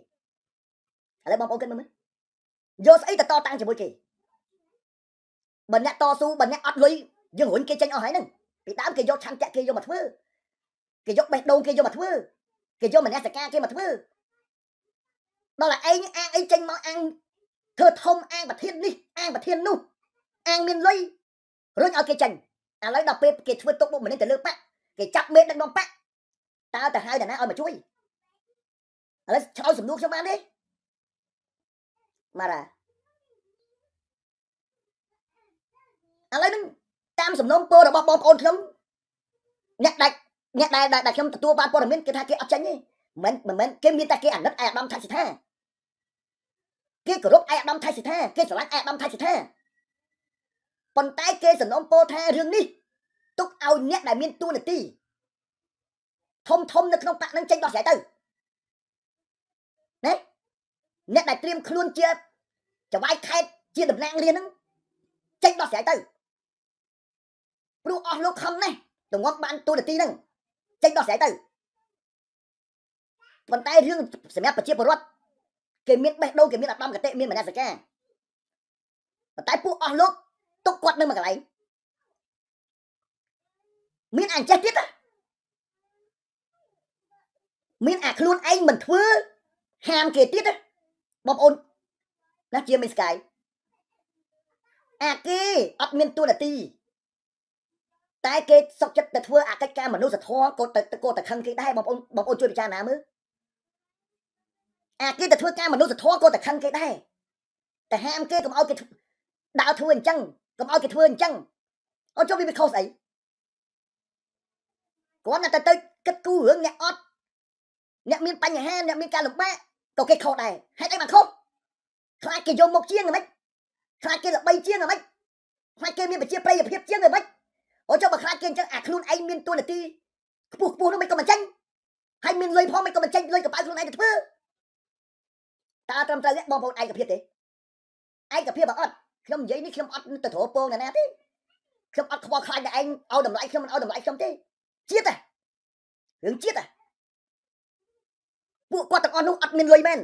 ឡូវបងប្អូនគិតមើលយកស្អីទៅតតាំងជាមួយគេបើអ្នកតស៊ូបើអ្នកអត់លុយយើងរុញគេចេញអស់ហើយហ្នឹងពីដើមគេយកឆាំងចាក់គេយកមកធ្វើគេយកបេះដូងគេយកមកធ្វើគេយកមនសិការគេមកធ្វើដល់តែឯងអាងអីចេញមកអាងធ្វើធំអាងប្រធាននេះអាងប្រធាននោះ អាងមានលុយរុញឲ្យគេចេញឥឡូវដល់ពេលគេធ្វើទុកបុកម្នេញទៅលើប៉ាក់គេចាប់មេដឹកនាំប៉ាក់តើទៅហៅតាណាឲ្យមកជួយឥឡូវឆ្លោយសំណួរខ្ញុំបានទេម៉ារ៉ាឥឡូវនឹងតាម សំណុំពររបស់បងប្អូនខ្ញុំអ្នកដាច់អ្នកដែលដែលខ្ញុំទទួលបានព័ត៌មានគេថាគេអត់ចាញ់ទេមិនមិនគេមានតែគេអាណិតឯអាដាមថៃសិដ្ឋាគេគោរពឯអាដាមថៃសិដ្ឋាគេស្រឡាញ់ឯអាដាមថៃសិដ្ឋាប៉ុន្តែគេសំណូមពរថារឿងនេះ ទុកឲ្យអ្នកដែលមានទួនាទី ធំធំនៅក្នុងបាក់នឹងចេញដោះស្រាយទៅណាអ្នកដែលត្រៀមខ្លួនជាចវាយខេតជាតំណាងរាស្ត្រនឹងចេញដោះស្រាយទៅព្រោះអស់លោកខំណាស់ទងប់បានទួនាទីហ្នឹងចេញដោះស្រាយទៅប៉ុន្តែរឿងសម្រាប់ប្រជាពលរដ្ឋគេមានបេះដូងគេមានអារម្មណ៍កតិមានមនសិការប៉ុន្តែពួកអស់លោកទុកគាត់នៅមួយកន្លែងមានអញ្ចេះទៀតមានអាខ្លួនឯងមិនធ្វើហាមគេទៀតបងប្អូនណាជាមីស្កាយអាគេអត់មានទួលនទីតែគេសុកចិត្តទៅធ្វើអាកិច្ចការមនុស្សធម៌គាត់ទៅគាត់ទៅខឹងគេដែរបងប្អូនបងប្អូនជួយពិចារណាមើលអាគេទៅធ្វើការមនុស្សធម៌គាត់ទៅខឹងគេដែរតែហាមគេកុំឲ្យគេដើរធ្វើអញ្ចឹងកុំឲ្យគេធ្វើអញ្ចឹងអូចុះវាខុសអីគាត់ណាស់តែទៅគិតគូររឿងអ្នកអត់អ្នកមានបញ្ហាអ្នកមានការលំបាកក៏គេខុសដែរហេតុអីបានខុសខ្លាចគេយកមកជាងហ្មិចខ្លាចគេល្បីជាងហ្មិចខ្លាចគេមានប្រជាប្រិយភាពជាងហ្មិចអូចុះបើខ្លាចគេអញ្ចឹងអាខ្លួនឯងមានទួលនីតិខ្ពស់ខ្ពស់នោះមិនក៏មិនចាញ់ហើយមានលុយផងមិនក៏មិនចាញ់លុយកប៉ៅខ្លួនឯងទៅធ្វើតើត្រឹមត្រូវបងប្អូនឯកភាពទេឯកភាពបើអត់ខ្ញុំនិយាយនេះខ្ញុំអត់ទៅត្រូវពងណាណាទេខ្ញុំអត់ខ្វល់ខ្លាចតែឯងឲ្យតម្លៃខ្ញុំមិនឲ្យតម្លៃខ្ញុំទេជាតិតែរឿងជាតិតែពួកគាត់ទាំងអស់នោះអត់មានលុយមែន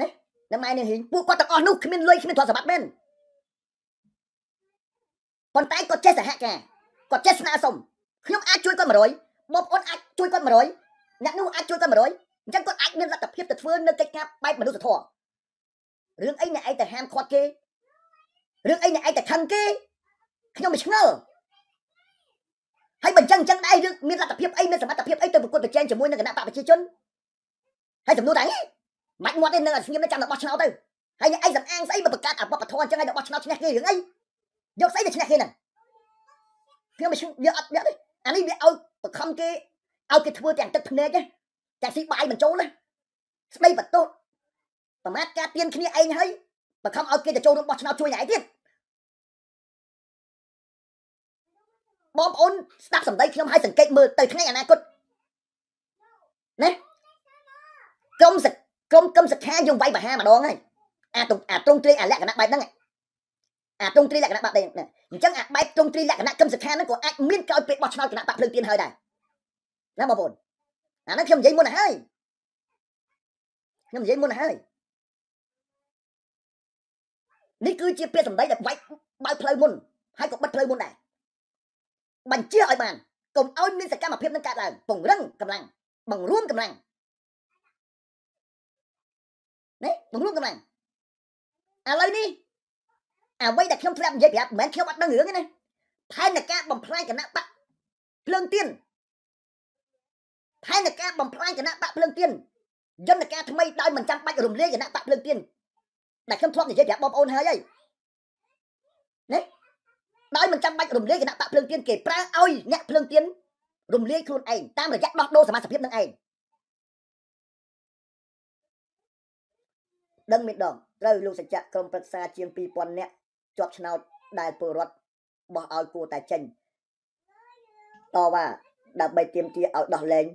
ណាតែម៉ែនេះហិញពួកគាត់ទាំងអស់នោះគ្មានលុយគ្មានទ្រព្យសម្បត្តិមែនប៉ុន្តែគាត់ចេះសហការគាត់ចេះស្នើសុំខ្ញុំអាចជួយគាត់100បងប្អូនអាចជួយគាត់100អ្នកនោះអាចជួយគាត់100អញ្ចឹងគាត់អាចមានលទ្ធភាពទៅធ្វើនៅកិច្ចការបែបមនុស្សធម៌រឿងអីអ្នកឯងទៅហាមឃាត់គេរឿងអីអ្នកឯងទៅខឹងគេខ្ញុំមិនឆ្ងល់ហើយបើអញ្ចឹងអញ្ចឹងដែររឿងមានលទ្ធភាពអីមានសមត្ថភាពអីទៅប្រកួតប្រជែងជាមួយនឹងគណៈបកប្រជាជនហើយចំនួនដែរមិនមាត់ទេនៅស្ងៀមចាំដល់បោះឆ្នោតទៅហើយអ្នកឯងសំអាងស្អីបើបង្កើតអបបធរអញ្ចឹងឯងដល់បោះឆ្នោតឈ្នះគេរឿងអីយកស្អីទៅឈ្នះគេហ្នឹងខ្ញុំមិនយកអត់យកទេអានេះវាឲ្យបខំគេឲ្យគេធ្វើទាំងទឹកភ្នែកតែស៊ីបាយមិនចូលស្ដីបន្ទោសប្រមាថការទៀនគ្នាឯងហើយបខំឲ្យគេទៅចូលរួមបោះឆ្នោតជួយឯងទៀតបងប្អូនស្ដាប់សម្ដីខ្ញុំឲ្យសង្កេតមើលទៅថ្ងៃអនាគតណាក្រុមសក្រុមក្រុមសិក្ខាយើងវាយបហាម្ដងហើយអាអាត្រង់ត្រីអាលក្ខណៈបែបហ្នឹងឯងអាទ្រង់ទ្រីលក្ខណៈបាក់ដែរអញ្ចឹងអាបែបទ្រង់ទ្រីលក្ខណៈកឹមសុខាហ្នឹងក៏អាចមានក្រោយពេលបោះឆ្នោតគណៈបកភ្លើងទៀនហើយដែរណាបងប្អូន អាហ្នឹងខ្ញុំនិយាយមុនហើយខ្ញុំនិយាយមុនហើយនេះគឺជាពាក្យសម្ដីដែលបែកបើផ្លូវមុនហើយក៏បិទផ្លូវមុនដែរបញ្ជាឲ្យបានកុំឲ្យមានសកម្មភាពនឹងកើតឡើងពង្រឹងកម្លាំងបង្រួមកម្លាំងនេះបង្រួមកម្លាំងឥឡូវនេះអ្វីដែលខ្ញុំធ្លាប់និយាយប្រាប់មិនមែនខ្ញុំអត់ដឹងរឿងទេណាផែនការបំផ្លាញគណៈបកភ្លើងទៀនផែនការបំផ្លាញគណៈបកភ្លើងទៀនយន្តការថ្មីដោយមិនចាំបាច់រំលាយគណៈបកភ្លើងទៀនដែលខ្ញុំធ្លាប់និយាយប្រាប់បងប្អូនហើយហើយណាដោយមិនចាំបាច់រំលាយគណៈបកភ្លើងទៀនគេប្រើឲ្យអ្នកភ្លើងទៀនរំលាយខ្លួនឯងតាមរយៈដោះដូរសមាជិកភាពនឹងឯងដឹងមិនដងត្រូវលោកសច្ចៈក្រុមប្រឹក្សាជាង2000នាក់ជាប់ឆ្នោតដែលពលរដ្ឋបោះឲ្យគួរតែចេញតវ៉ាដើម្បីទាមទារឲ្យដោះលែង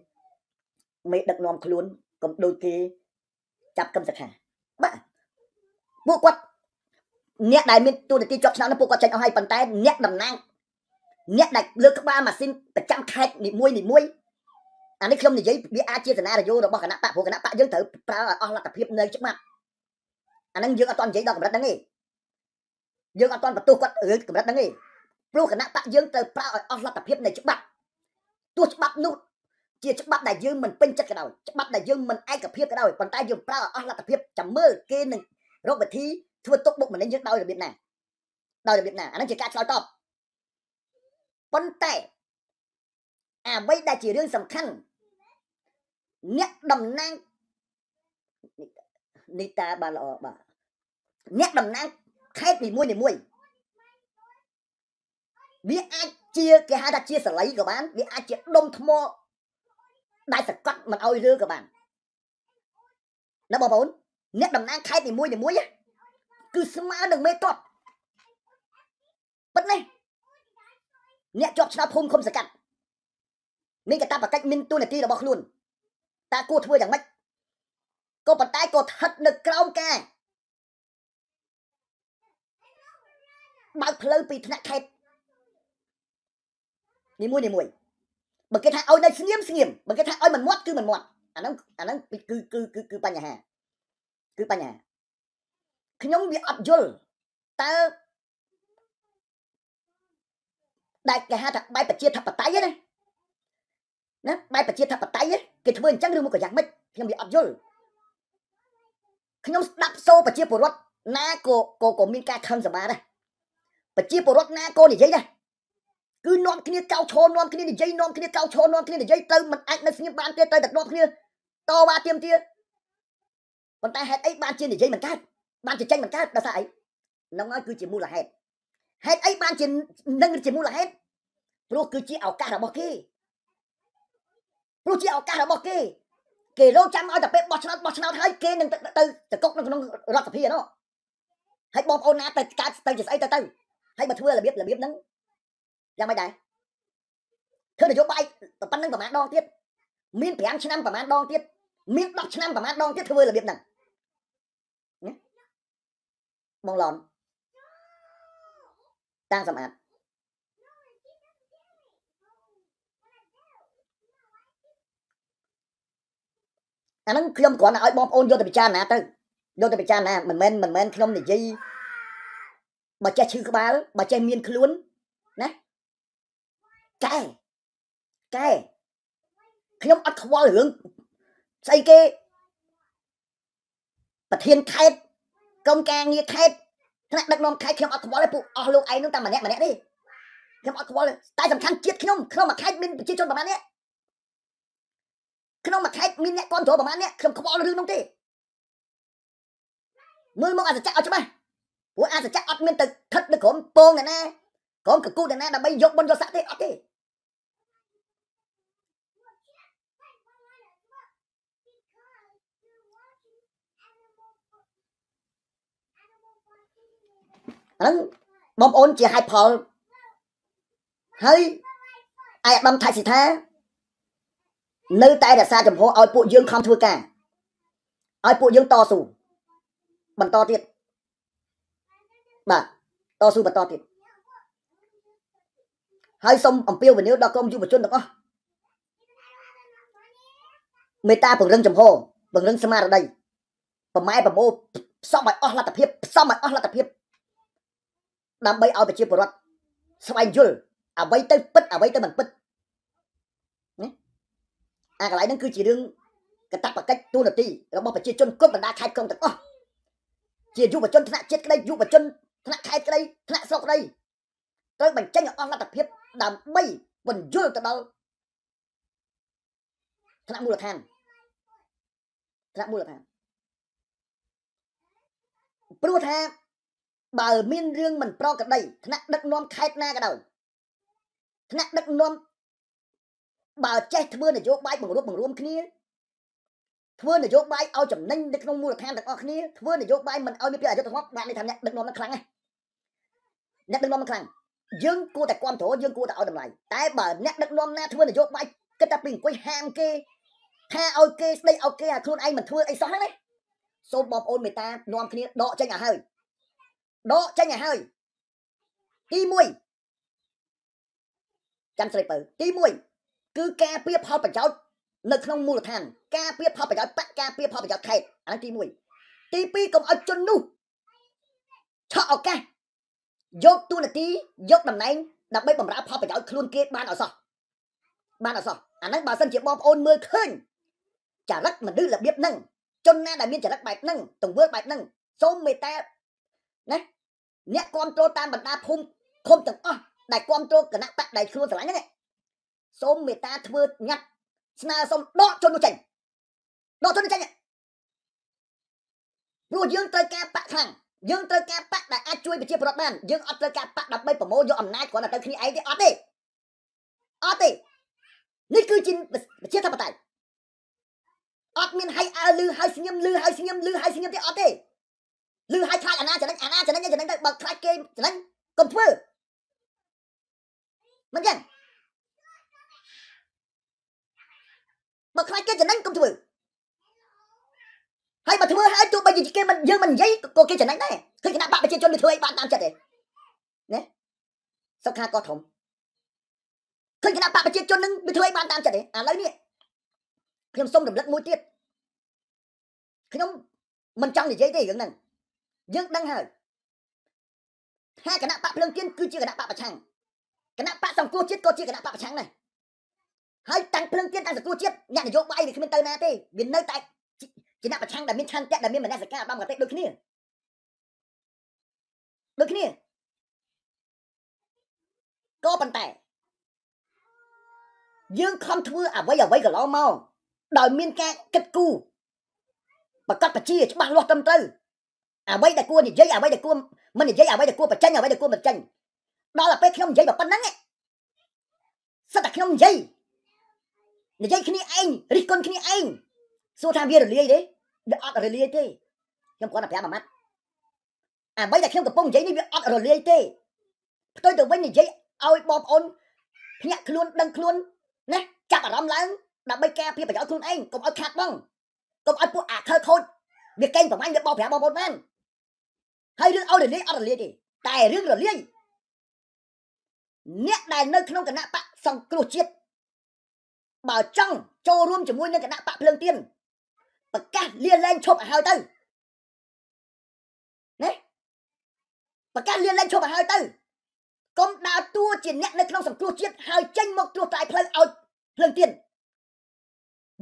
មេដឹកនាំខ្លួនកុំដូចគេចាប់កម្មសខាបាទពួកគាត់អ្នកដែលមានទូនាទីជាប់ឆ្នោតនោះពួកគាត់ចេញអស់ហើយប៉ុន្តែ អ្នកតំណាង អ្នកដែលលើកក្បាលម៉ាស៊ីនប្រចាំខេត្តនីមួយនីមួយអានេះខ្ញុំនិយាយវាអាចជាសណារយោរបស់គណៈបកព្រោះគណៈបកយើងត្រូវប្រើឲ្យអស់លទ្ធភាពនៅច្បាប់អានឹងយើងអត់តនិយាយដល់កម្រិតហ្នឹងទេយើងអត់ទាន់បន្ទោសគាត់រឿងកម្រិតហ្នឹងទេព្រោះគណៈបកយើងត្រូវប្រើឲ្យអស់លទ្ធភាពនៃច្បាប់ទោះច្បាប់នោះជាច្បាប់ដែលយើងមិនពេញចិត្តក៏ដោយច្បាប់ដែលយើងមិនឯកភាពក៏ដោយប៉ុន្តែយើងប្រើឲ្យអស់លទ្ធភាពចាំមើលគេនឹងរកវិធីធ្វើទុកបុកម្នេញយើងដោយរបៀបណាដោយរបៀបណាអានឹងជាការឆ្លើយតបប៉ុន្តែអ្វីដែលជារឿងសំខាន់អ្នកតំណាងនីតាបានល្អបាទអ្នកតំណាងខេតនីមួយនីមួយវាអាចជាគេហៅថាជាសលៃក៏បាន វាអាចជាដុំថ្មដាច់សកាត់មិនអោយលើក៏បានណាបងប្អូនអ្នកតំណាងខេតនីមួយនីមួយគឺស្មើនឹងមេតបប៉ុណ្ណេះអ្នកជាប់ឆ្នោតភូមិឃុំសកាត់មានកតាបកិច្ចមានទូនាទីរបស់ខ្លួនតើគួរធ្វើយ៉ាងម៉េចក៏ប៉ុន្តែក៏ស្ថិតនៅក្រោមការបើកផ្លូវពីថ្នាក់ខេត្តនីមួយនីមួយបើគេថាឲ្យនៅស្ងៀមស្ងៀមបើគេថាឲ្យមិនមាត់គឺមិនមាត់ អាហ្នឹងអាហ្នឹងគឺគឺគឺគឺបញ្ហាគឺបញ្ហាខ្ញុំវាអត់យល់តើដែលគេហៅថាបែបប្រជាធិបតេយ្យណាណាបែបប្រជាធិបតេយ្យគេធ្វើអញ្ចឹងឬមកក៏យ៉ាងម៉េចខ្ញុំវាអត់យល់ខ្ញុំស្ដាប់សូប្រជាពលរដ្ឋណាក៏ក៏មានការខឹងសម្បាដែរប្រជាពលរដ្ឋណាក៏និយាយដែរគឺនាំគ្នាកោឈរនាំគ្នានិយាយនាំគ្នាកោឈរនាំគ្នានិយាយទៅមិនអាចនៅស្ងៀមបានទេទៅតែនាំគ្នាតវ៉ាទាមទារប៉ុន្តែហេតុអីបាន ជានិយាយមិនកើតបានជាចេញមិនកើតដោយសារអីនឹងហើយគឺជាមូលហេតុហេតុអីបានជានឹងជាមូលហេតុព្រោះគឺជាឱកាសរបស់គេព្រោះជាឱកាសរបស់គេគេរងចាំឲ្យតែពេលបោះឆ្នោតបោះឆ្នោតហើយគេនឹងទៅទៅកុកនៅក្នុងរដ្ឋសភានោះហើយបងប្អូនណាទៅកើតទៅជាស្អីទៅទៅហើយបើធ្វើរបៀបរបៀបហ្នឹងយ៉ាងម៉េចដែរធ្វើនយោបាយប៉ុណ្្នឹងប្រហែលដងទៀតមាន5ឆ្នាំប្រហែលដងទៀតមាន10ឆ្នាំប្រហែលដងទៀតធ្វើរបៀបហ្នឹងបងឡំតាំងសម្អាតអានឹងខ្ញុំគ្រាន់តែឲ្យបងប្អូនយកទៅពិចារណាទៅយកទៅពិចារណាមិនមែនមិនមែនខ្ញុំនិយាយបើចេះឈឺក្បាលបើចេះមានខ្លួនណាកែកែខ្ញុំអត់ខ្វល់រឿងស្អីគេប្រធានខេត្តកំកាងារខេត្តថ្នាក់ដឹកនាំខេត្តខ្ញុំអត់ខ្វល់ទេពួកអស់លោកឯងនឹងតែម្នាក់ម្នាក់ទេខ្ញុំអត់ខ្វល់តែសំខាន់ជាតិខ្ញុំក្នុងមួយខេត្តមានប្រជាជនប្រហែលនេះក្នុងមួយខេត្តមានអ្នកគ្រប់គ្រងប្រហែលនេះខ្ញុំខ្វល់រឿងនោះទេមើលមកអសច្ចៈឲ្យច្បាស់ព្រោះអាសច្ចៈអត់មានទៅឋិតនៅក្រុមពងណាក្រុមកកូតណាដើម្បីយកបុណ្យយកស័ក្តិទេអត់ទេអានឹងបងប្អូនជាហេតុផលហើយអាយអាដាមថៃសិថានៅតែរក្សាចំហឲ្យពួកយើងខំធ្វើការឲ្យពួកយើងតស៊ូបន្តទៀតបាទតស៊ូបន្តទៀតហើយសូមអំពាវនាវដល់ក្រុមយុវជនទាំងអស់មេត្តាពង្រឹងចំហពង្រឹងស្មារតីប្រម៉ែប្រមោផ្សំឲ្យអស់លទ្ធភាពផ្សំឲ្យអស់លទ្ធភាពដើម្បីឲ្យប្រជាពលរដ្ឋស្វែងយល់អ្វីទៅពិតអ្វីទៅមិនពិតណាអាកន្លែងហ្នឹងគឺជារឿងកតបកិច្ចទូនាទីរបស់ប្រជាជនគ្រប់បណ្ដាខេត្តក្រុងទាំងអស់ជាយុវជនថ្នាក់ជាតិក្តីយុវជនថ្នាក់ខេត្តក្តីថ្នាក់ស្រុកក្តីត្រូវបញ្ចេញឲ្យអស់លទ្ធភាព ដើម្បីពន្យល់ទៅដល់ថ្នាក់មូលដ្ឋានថ្នាក់មូលដ្ឋានព្រោះថា បើមានរឿងមិនប្រក្រតីថ្នាក់ដឹកនាំខេត្តណាក៏ដោយថ្នាក់ដឹកនាំបើចេះធ្វើនយោបាយបង្រួបបង្រួមគ្នាធ្វើនយោបាយឲ្យចំណេញនៅក្នុងមូលដ្ឋានទាំងអស់គ្នាធ្វើនយោបាយមិនឲ្យមានភាពអយុត្តិធម៌បាននេះថាអ្នកដឹកនាំនឹងខ្លាំងណាអ្នកដឹកនាំនឹងខ្លាំងយើងគួរតែគ្រប់គ្រងយើងគួរតែឲ្យតម្លៃតែបើអ្នកដឹកនាំណាធ្វើនយោបាយគិតតែពីអង្គុយហាមគេថាឲ្យគេស្ដីឲ្យគេឲ្យខ្លួនឯងមិនធ្វើអីសោះហ្នឹងណាសូមបងប្អូនមេត្តានាំគ្នាដកចេញឲ្យហើយដកចេញឲ្យហើយទី1ចាំស្រីបើទី1គឺការពៀផលប្រយោជន៍នៅក្នុងមូលដ្ឋានការពៀផលប្រយោជន៍បកការពៀផលប្រយោជន៍ខេត្តអានេះទី1ទី2កុំឲ្យជននោះឆក់ឱកាសយកទូនាទីយកតំណែង ដើម្បីបម្រើផលប្រយោជន៍ខ្លួនគេបានអត់សោះបានអត់សោះអាហ្នឹងបើសិនជាបងប្អូនមើលឃើញចរិតមនុស្សរបៀបហ្នឹងជនណាដែលមានចរិតបែបហ្នឹងទង្វើបែបហ្នឹងសូមមេត្តាណាអ្នកគ្រប់គ្រងតាមបណ្ដាភូមិឃុំទាំងអស់ដែលគ្រប់គ្រងគណៈបកដែលខ្លួនស្រឡាញ់ហ្នឹងសូមមេត្តាធ្វើញាត់ស្នើសុំដកជននោះចេញដកជននោះចេញព្រោះយើងត្រូវការបកខ្លាំងយើងត្រូវការបកដែលអាចជួយប្រជាពលរដ្ឋបាន យើងអត់ត្រូវការបកដើម្បីប្រមូលយកអំណាចគ្រាន់តែទៅគ្នាឯងទេអត់ទេអត់ទេ នេះគឺជាប្រជាធិបតេយ្យអត់មានហើយអើលឺហើយស្ងៀមលឺហើយស្ងៀមលឺហើយស្ងៀមទេអត់ទេលឺហើយខ្លាចអាណាចំណេញអាណាចំណេញចំណេញទៅបើខ្លាចគេចំណេញកុំធ្វើមិនចឹងខ្លាចគេចំណេញកុំធ្វើហើយបើធ្វើហើយទោះបីជាគេមិនយើងមិននិយាយក៏គេចំណេញដែរគឺគណៈបកប្រជាជនទៅធ្វើអីបានតាមចិត្តទេណាសុខាក៏ធំឃើញគណៈបកប្រជាជននឹងវាធ្វើអីបានតាមចិត្តទេឥឡូវនេះខ្ញុំសូមរំលឹកមួយទៀតខ្ញុំមិនចង់និយាយទេរឿងហ្នឹងយើងដឹងហើយថាគណៈបកភ្លើងទៀនគឺជាគណៈបកប្រឆាំងគណៈបកសង្គមជាតិក៏ជាគណៈបកប្រឆាំងដែរហើយតាំងភ្លឹងទៀតតាំងសកលជាតិអ្នកនយោបាយវាគ្មានទៅណាទេវានៅតែជាអ្នកប្រឆាំងដែលមានឆន្ទៈដែលមានមនសិការបំកតិដូចគ្នាដូចគ្នាក៏ប៉ុន្តែយើងខំធ្វើអ្វីអ្វីកន្លងមកដោយមានការគិតគូរប្រកាសប្រជាច្បាស់លាស់ត្រឹមត្រូវអ្វីដែលគួរនិយាយអ្វីដែលគួរមិននិយាយអ្វីដែលគួរបញ្ចេញអ្វីដែលគួរមិនបញ្ចេញដល់តែពេលខ្ញុំនិយាយប៉ុណ្្នឹងសិតតែខ្ញុំនិយាយនិយាយគ្នាឯងរិះគន់គ្នាឯងសួរថាវារលាយទេវាអត់រលាយទេខ្ញុំគាត់តែប្រាប់មួយម៉ាត់អ្វីដែលខ្ញុំកំពុងនិយាយនេះវាអត់រលាយទេ ផ្ទុយទៅវិញនិយាយឲ្យបងប្អូនភ្ញាក់ខ្លួនដឹងខ្លួន ណាចាប់អារម្មណ៍ឡើងដើម្បីការពារប្រយោជន៍ខ្លួនឯងកុំឲ្យខាត់បងកុំឲ្យពួកអាខើខូចវាកេងប្រមាញ់វាបោកប្រាស់បងប្អូនបានហើយរឿងឲ្យរលាយអត់រលាយទេ តែរឿងរលាយអ្នកដែលនៅក្នុងគណៈបកសង្គ្រោះជាតិបើចង់ចូលរួមជាមួយនឹងគណៈបកភ្លើងទៀនប្រកាសលាលែងឈប់ឲ្យហើយទៅណែប្រកាសលាលែងឈប់ឲ្យហើយទៅកុំដើរតួជាអ្នកនៅក្នុងសង្គ្រោះជាតិហើយចេញមកត្រួសត្រាយផ្លូវឲ្យភ្លើងទៀន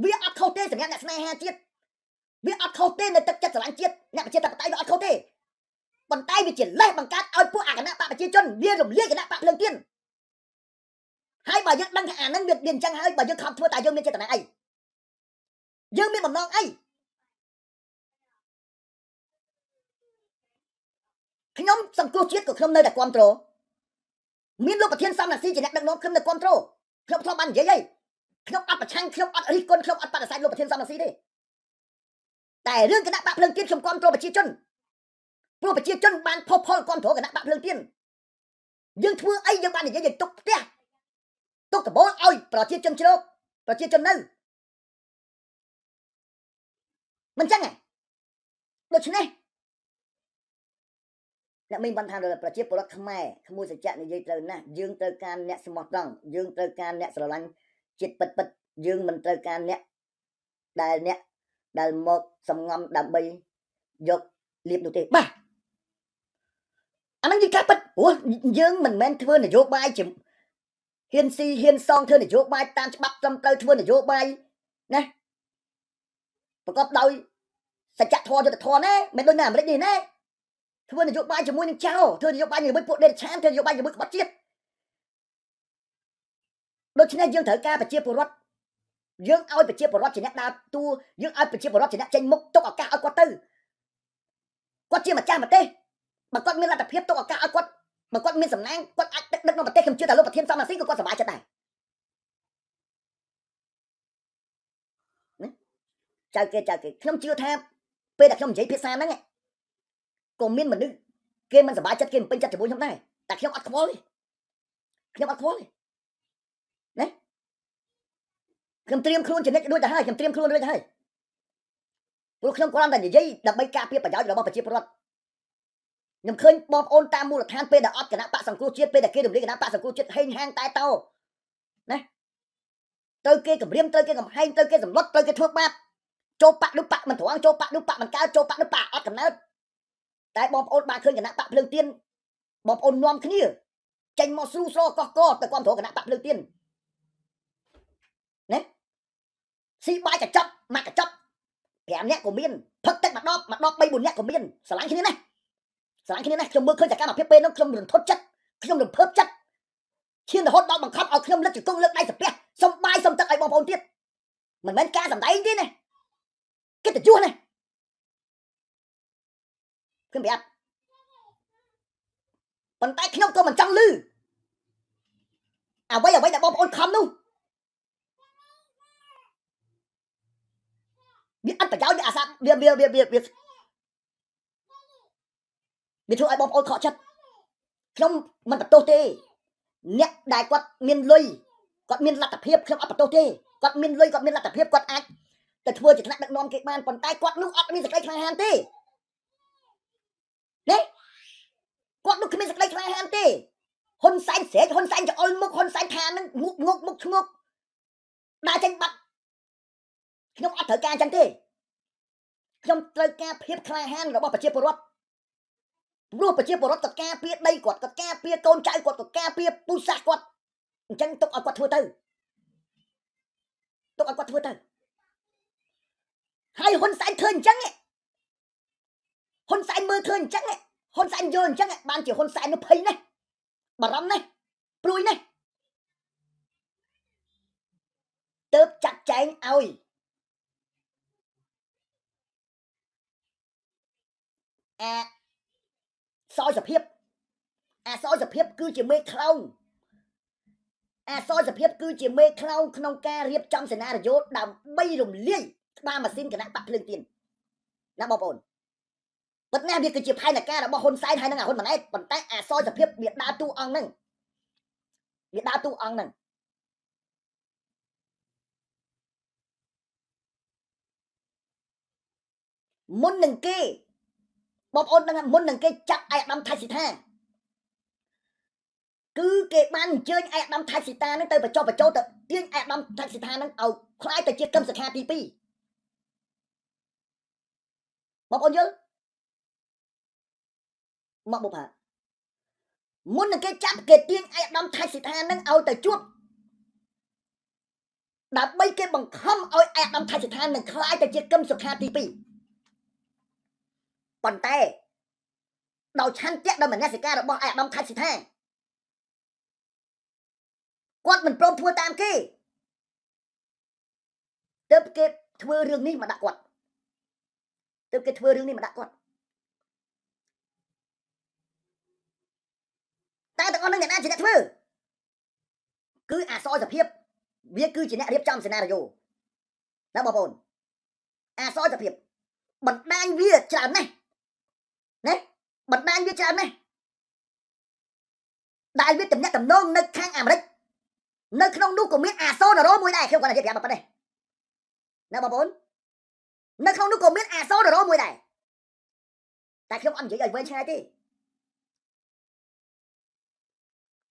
វាអត់ខុសទេសម្រាប់អ្នកស្នេហា ជាតិវាអត់ខុសទេនៅទឹកចិត្តស្រឡាញ់ជាតិអ្នកប្រជាធិបតេយ្យវាអត់ខុសទេប៉ុន្តែវាជាលេសបង្កើតឲ្យពួកអាគណៈបកប្រជាជនវារំលាយគណៈបកភ្លើងទៀនហើយបើយើងដឹងថាអានឹងវាមានអញ្ចឹងហើយបើយើងខំធ្វើតើយើងមានចេតនាអីយើងមានបំណងអីខ្ញុំសង្គមជាតិក៏ខ្ញុំនៅតែគ្រប់គ្រងមានលោកប្រធានសំរាស៊ីជាអ្នកដឹកនាំខ្ញុំនៅគ្រប់គ្រងខ្ញុំធ្លាប់បាននិយាយហីខ្ញុំអត់ប្រឆាំងខ្ញុំអត់រិះគន់ខ្ញុំអត់បដិសេធលោកប្រធានសំរាស៊ីទេតែរឿងគណៈបកភ្លើងទៀនខ្ញុំគ្រប់គ្រងប្រជាជនព្រោះប្រជាជនបានផុសផុលគ្រប់គ្រងគណៈបកភ្លើងទៀនយើងធ្វើអីយើងបាននិយាយយើងទុកផ្ទះទុកកបោឲ្យប្រជាជនជ្រកប្រជាជននៅមិនចឹងទេដូច្នេះអ្នកមីងបានថាប្រជាពលរដ្ឋខ្មែរក្មួយសច្ចៈនិយាយត្រូវណាស់យើងត្រូវការអ្នកស្មោះត្រង់យើងត្រូវការអ្នកស្រឡាញ់ជាតិពិតពិតយើងមិនត្រូវការអ្នកដែលអ្នកដែលមកសំងំដើម្បីយកលៀបនោះទេបាទអានឹងជាការពិតព្រោះយើងមិនមែនធ្វើនយោបាយជាហ៊ានស៊ីហ៊ានសងធ្វើនយោបាយតាមច្បាប់ត្រឹមត្រូវធ្វើនយោបាយណាប្រកបដោយសច្ចធម៌យុត្តិធម៌ណាមិនដូចនៅអាមេរិកនេះណាធ្វើនយោបាយជាមួយនឹងចៅធ្វើនយោបាយជាមួយពួកដេរឆានធ្វើនយោបាយជាមួយក្បត់ជាតិដូច្នេះយើងត្រូវការប្រជាពលរដ្ឋយើងឲ្យប្រជាពលរដ្ឋជាអ្នកដើរតួយើងឲ្យប្រជាពលរដ្ឋជាអ្នកចេញមុខទុកឱកាសឲ្យគាត់ទៅគាត់ជាម្ចាស់ប្រទេសបើគាត់មានលទ្ធភាពទុកឱកាសឲ្យគាត់បើគាត់មានសំណាងគាត់អាចដឹកដឹកនៅប្រទេសខ្ញុំជឿថាលោកប្រធានសំអាស៊ីក៏គាត់សប្បាយចិត្តដែរណាចៅគេចៅគេខ្ញុំជឿថាពេលដែលខ្ញុំនិយាយភាសាហ្នឹងក៏មានមនុស្សគេមិនសប្បាយចិត្តគេមិនពេញចិត្តជាមួយខ្ញុំដែរតែខ្ញុំអត់ខ្វល់ទេខ្ញុំអត់ខ្វល់ទេណាខ្ញុំត្រៀមខ្លួនជានិច្ចដូចទៅហើយខ្ញុំត្រៀមខ្លួនរួចទៅហើយព្រោះខ្ញុំគ្រាន់តែនិយាយដើម្បីការពារប្រយោជន៍របស់ប្រជាពលរដ្ឋខ្ញុំឃើញបងប្អូនតាមមូលដ្ឋានពេលដែលអត់គណៈបកសង្គ្រោះជាតិពេលដែលគេរំលឹកគណៈបកសង្គ្រោះជាតិហេងហាងតែតោណាទៅគេគម្រាមទៅគេកំហែងទៅគេសម្លុតទៅគេធ្វើបាបចូលបាក់ដូចបាក់មិនត្រង់ចូលបាក់ដូចបាក់មិនកើតចូលបាក់ដូចបាក់អត់កំណើតតែបងប្អូនបានឃើញគណៈបកភ្លើងទៀនបងប្អូននាំគ្នាចេញមកស៊ូស្រកោះកោទៅគ្រប់គ្រងគណៈបកភ្លើងទៀនណាស៊ីបាយកញ្ចប់មកកញ្ចប់5នាក់ក៏មានផឹកទឹកមក10មក10 3 4នាក់ក៏មានស្រឡាញ់គ្នាណាស្រឡាញ់គ្នាណាស់ខ្ញុំមើលឃើញសកម្មភាពពេលនោះខ្ញុំរន្ធត់ចិត្តខ្ញុំរំភើបចិត្តឈានរហូតដល់បង្ខំឲ្យខ្ញុំលឹកជង្គង់លើកដៃសំពះសុំបាយសុំទឹកឲ្យបងប្អូនទៀតមិនមែនការសំដែងទេណាកិត្តិយសណាខ្ញុំប្រាប់ប៉ុន្តែខ្ញុំក៏មិនចង់លឺអ្វីអ្វីដែលបងប្អូនខំនោះវាអត់ប្រយោជន៍វាអាសាវាវាវាវាវាធ្វើឲ្យបងប្អូនខកចិត្តខ្ញុំមិនបន្ទោសទេអ្នកដែលគាត់មានលុយគាត់មានលទ្ធភាពខ្ញុំអត់បន្ទោសទេគាត់មានលុយគាត់មានលទ្ធភាពគាត់អាចទៅធ្វើជាថ្នាក់ដឹកនាំគេបានប៉ុន្តែគាត់នោះអត់មានសេចក្តីក្លាហានទេនេះគាត់នោះគ្មានសេចក្តីក្លាហាន ទេហ៊ុនសែនស្រែកហ៊ុនសែនច្អុលមុខហ៊ុនសែនថានឹងងុកងុកមុខឈ្ងុកដើរចេញបាត់ខ្ញុំអត់ត្រូវការអញ្ចឹងទេខ្ញុំត្រូវការភាពក្លាហានរបស់ប្រជាពលរដ្ឋព្រោះប្រជាពលរដ្ឋក៏ការពារដីគាត់ក៏ការពារកូនចៅគាត់ក៏ការពារពូជសាសគាត់អញ្ចឹងទុកឲ្យគាត់ធ្វើទៅទុកឲ្យគាត់ធ្វើទៅហើយហ៊ុនសែនធ្វើអញ្ចឹងហ៊ុនសែនមើលធ្វើអញ្ចឹងហ៊ុនសែនយល់អញ្ចឹងបានជាហ៊ុនសែននោះភ័យណាស់បារម្ភណាស់ព្រួយណាស់ទៅចាត់ចែងឲ្យអាសោយសភាពអសោយសភាពគឺជាមេខ្លោងអសោយសភាពគឺជាមេខ្លោងក្នុងការរៀបចំសេណារីយ៉ូដើម្បីរំលាយក្បាលម៉ាស៊ីនគណៈបកភ្លើងទៀនណាបងប្អូនប៉ុន្តែវាគឺជាផែនការរបស់ហ៊ុនសែនហើយនឹងអាហ៊ុនម៉ាណែតប៉ុន្តែអសោយសភាពវាដើរទូអង្គហ្នឹងវាដើរទូអង្គហ្នឹងមុននឹងគេបងប្អូនដឹងមុននឹងគេចាប់អាយដាំថៃសិដ្ឋាគឺគេបានអញ្ជើញអាយដាំថៃសិដ្ឋានឹងទៅបញ្ចុះបញ្ចោទៅទាញអាយដាំថៃសិដ្ឋានឹងឲ្យខ្លាយទៅជាកម្មសខាទី2បងប្អូនយល់មកបុផាមុននឹងគេចាប់គេទាញអាយដាំថៃសិដ្ឋានឹងឲ្យទៅជួបដើម្បីគេបង្ខំឲ្យអាយដាំថៃសិដ្ឋានឹងខ្លាយទៅជាកម្មសខាទី2ប៉ុន្តែដោយឆន្ទៈដោយមនសិការរបស់អាយអាដាមថៃសិដ្ឋាគាត់មិនព្រមធ្វើតាមគេទើបគេធ្វើរឿងនេះមកដាក់គាត់ទើបគេធ្វើរឿងនេះមកដាក់គាត់តែទាំងអស់នឹងអ្នកណាជាអ្នកធ្វើគឺអសរសភាព វាគឺជាអ្នករៀបចំសេណារីយ៉ូណាបងប្អូនអសរសភាពបណ្ដាញវាច្រើនណាស់ណាបណ្ដាញវាច្រើនណាស់ដែលវាតំណាក់តំណងនៅខាងអាមេរិក នៅក្នុងនោះក៏មាន អាសូនរ៉ូមួយដែរខ្ញុំគាត់និយាយប្រាប់ប៉ុណ្ណេះណាបងប្អូននៅក្នុងនោះក៏មានអាសូនរ៉ូមួយដែរតែខ្ញុំអត់និយាយឲ្យវែងឆ្ងាយទេ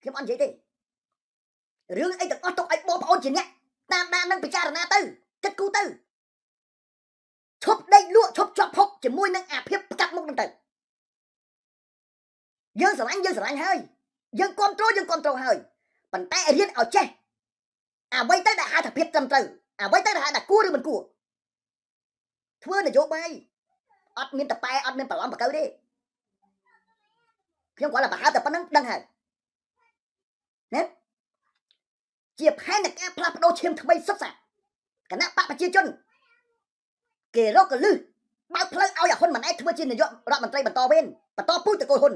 ខ្ញុំអត់និយាយទេរឿងអីទាំងអស់ទុកឲ្យបងប្អូនជាអ្នកតាមដាននិងពិចារណាទៅគិតគូរទៅឈប់ដេកលក់ឈប់ជាប់ភពជាមួយនឹងអាភិបកាត់មុខនឹងទៅយើងស្រឡាញ់យើងស្រឡាញ់ហើយយើងគ្រប់គ្រងយើងគ្រប់គ្រងហើយប៉ុន្តែរៀនឲ្យចេះអ្វីទៅដែលហៅថាភាពត្រឹមត្រូវអ្វីទៅដែលហៅថាគួរឬមិនគួរធ្វើនយោបាយអត់មានតប៉ែអត់មានប្រឡំបកៅទេខ្ញុំគាត់តែបើហៅតែប៉ុណ្្នឹងដឹងហើយណាជាផែនការផ្លាស់ប្ដូរឈាមថ្មីសិក្សាគណៈបកប្រជាជនគេរកកលឹះបើកផ្លូវឲ្យអាហ៊ុនម៉ាណែតធ្វើជានាយករដ្ឋមន្ត្រីបន្តវិញបន្តពូជតកូលហ៊ុន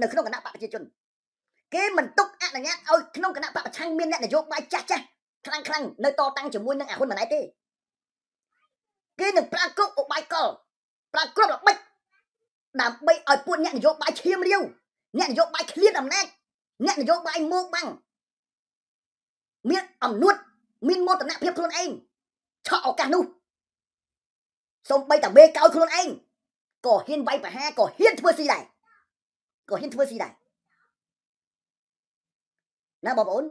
នៅក្នុងគណៈបកប្រជាជនគេមិនទុកអនុញ្ញាតឲ្យក្នុងគណៈបកប្រឆាំងមានអ្នកនយោបាយចាស់ចាស់ខ្លាំងខ្លាំងនៅតតាំងជាមួយនឹងអាហ៊ុនម៉ាណែតទេគេនឹងប្រាគ្រប់ឧបាយកលប្រាគ្រប់ល្បិចដើម្បីឲ្យពួកអ្នកនយោបាយឈាមរាវអ្នកនយោបាយឃ្លានអំណាចអ្នកនយោបាយមកបាំងមានអំនួតមានមោទនភាពខ្លួនឯងឆក់ឱកាសនោះសូម្បីតែមេកោយខ្លួនឯងក៏ហ៊ានវាយប្រហារក៏ហ៊ានធ្វើស៊ីដែរក៏ហ៊ានធ្វើស៊ីដែរណាបងប្អូន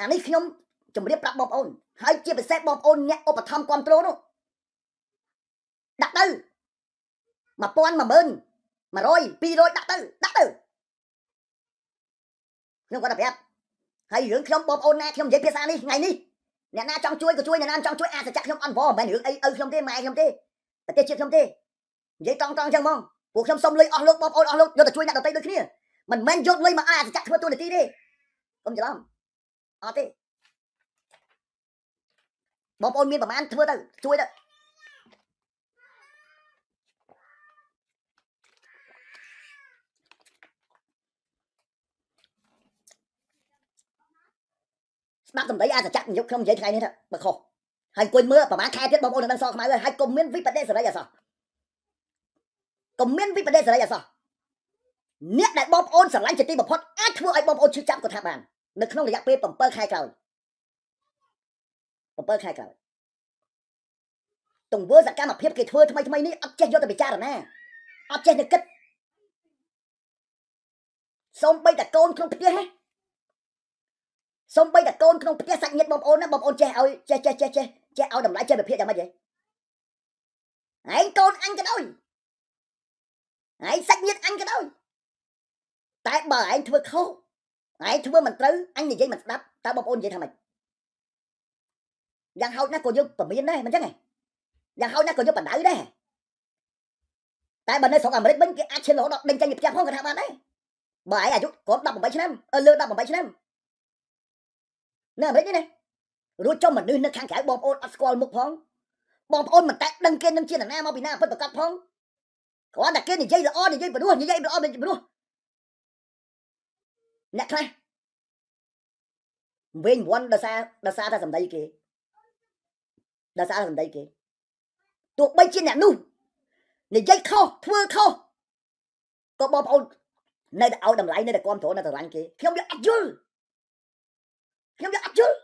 អានេះខ្ញុំជម្រាបប្រាប់បងប្អូនហើយជាពិសេសបងប្អូនអ្នកឧបត្ថម្ភគ្រប់គ្រងនោះដាក់ទៅ1000 10000 100 200ដាក់ទៅដាក់ទៅខ្ញុំគាត់ប្រាប់ហើយរឿងខ្ញុំបងប្អូនណាខ្ញុំនិយាយភាសានេះថ្ងៃនេះអ្នកណាចង់ជួយក៏ជួយអ្នកណាចង់ជួយអាសច្ចៈខ្ញុំអត់វល់មិនមែនរឿងអីឪខ្ញុំទេម៉ែខ្ញុំទេប្រទេសជាតិខ្ញុំទេនិយាយតង់តង់អញ្ចឹងហ្មងពួកខ្ញុំសុំលុយអស់លោកបងប្អូនអស់លោកយកទៅជួយអ្នកដទៃដូចគ្នាមិនមែនយកលុយមកអាចាក់ធ្វើទូនាទីទេកុំច្រឡំអត់ទេបងប្អូនមានប្រមាណធ្វើទៅជួយទៅស្ដាប់សម្ដីអាចាក់យកខ្ញុំនិយាយថ្ងៃនេះទៅបើខុសហើយអង្គុយមើលប្រហែលខែទៀតបងប្អូននៅនឹងសខ្មៅហើយហើយកុំមានវិបដិសេរីអសោះកុំមានវិបដិសេរីអសោះអ្នកដែលបងប្អូនស្រឡាញ់ជាទីបំផុតអាចធ្វើឲ្យបងប្អូនឈឺចាប់ក៏ថាបាននៅក្នុងរយៈពេល7ខែក្រោយ7ខែក្រោយទង្វើសកម្មភាពគេធ្វើថ្មីថ្មីនេះអត់ចេះយកទៅពិចារណាអត់ចេះទៅគិតសូមបីតកូនក្នុងផ្ទះហ៎សូមបីតកូនក្នុងផ្ទះសាច់ញាតិបងប្អូនណាបងប្អូនចេះឲ្យចេះចេះចេះចេះចេះឲ្យតម្លៃចិត្តវិភាគយ៉ាងម៉េចហ៎ឯងកូនអញក៏ដោយឯងសាច់ញាតិអញក៏ដោយតែបើឯងធ្វើខុសឯងធ្វើមិនត្រូវអញនិយាយមិនស្ដាប់តើបងប្អូននិយាយថាម៉េចយ៉ាងហោចណាស់ក៏យើងពមានដែរមិនចឹងហ៎យ៉ាងហោចណាស់ក៏យើងបណ្ដៅដែរតែបើនៅស្រុកអាមេរិកវិញគេអាចឈានរហូតដល់ដេញចេញពីផ្ទះផងក៏ថាបានដែរបើឯងអាយុគាត់18ឆ្នាំលើ18ឆ្នាំនៅអាមេរិកនេះណារួចចុះមនុស្សនៅខាងក្រៅបងប្អូនអត់ស្គាល់មុខផងបងប្អូនមិនតែដឹងគេនឹងជាអ្នកណាមកពីណាពិតប្រកបផងគ្រាន់តែគេនិយាយល្អនិយាយព្រោះនិយាយល្អនិយាយព្រោះអ្នកខ្លះវិញវាន់ដោយសារដោយសារតែសម្ដីគេដោយសារសម្ដីគេទោះបីជាអ្នកនោះនិយាយខុសធ្វើខុសក៏បងប្អូននៅតែឲ្យតម្លៃនៅតែគ្រប់គ្រងនៅតែរាញ់គេខ្ញុំយកអត់យល់ខ្ញុំយកអត់យល់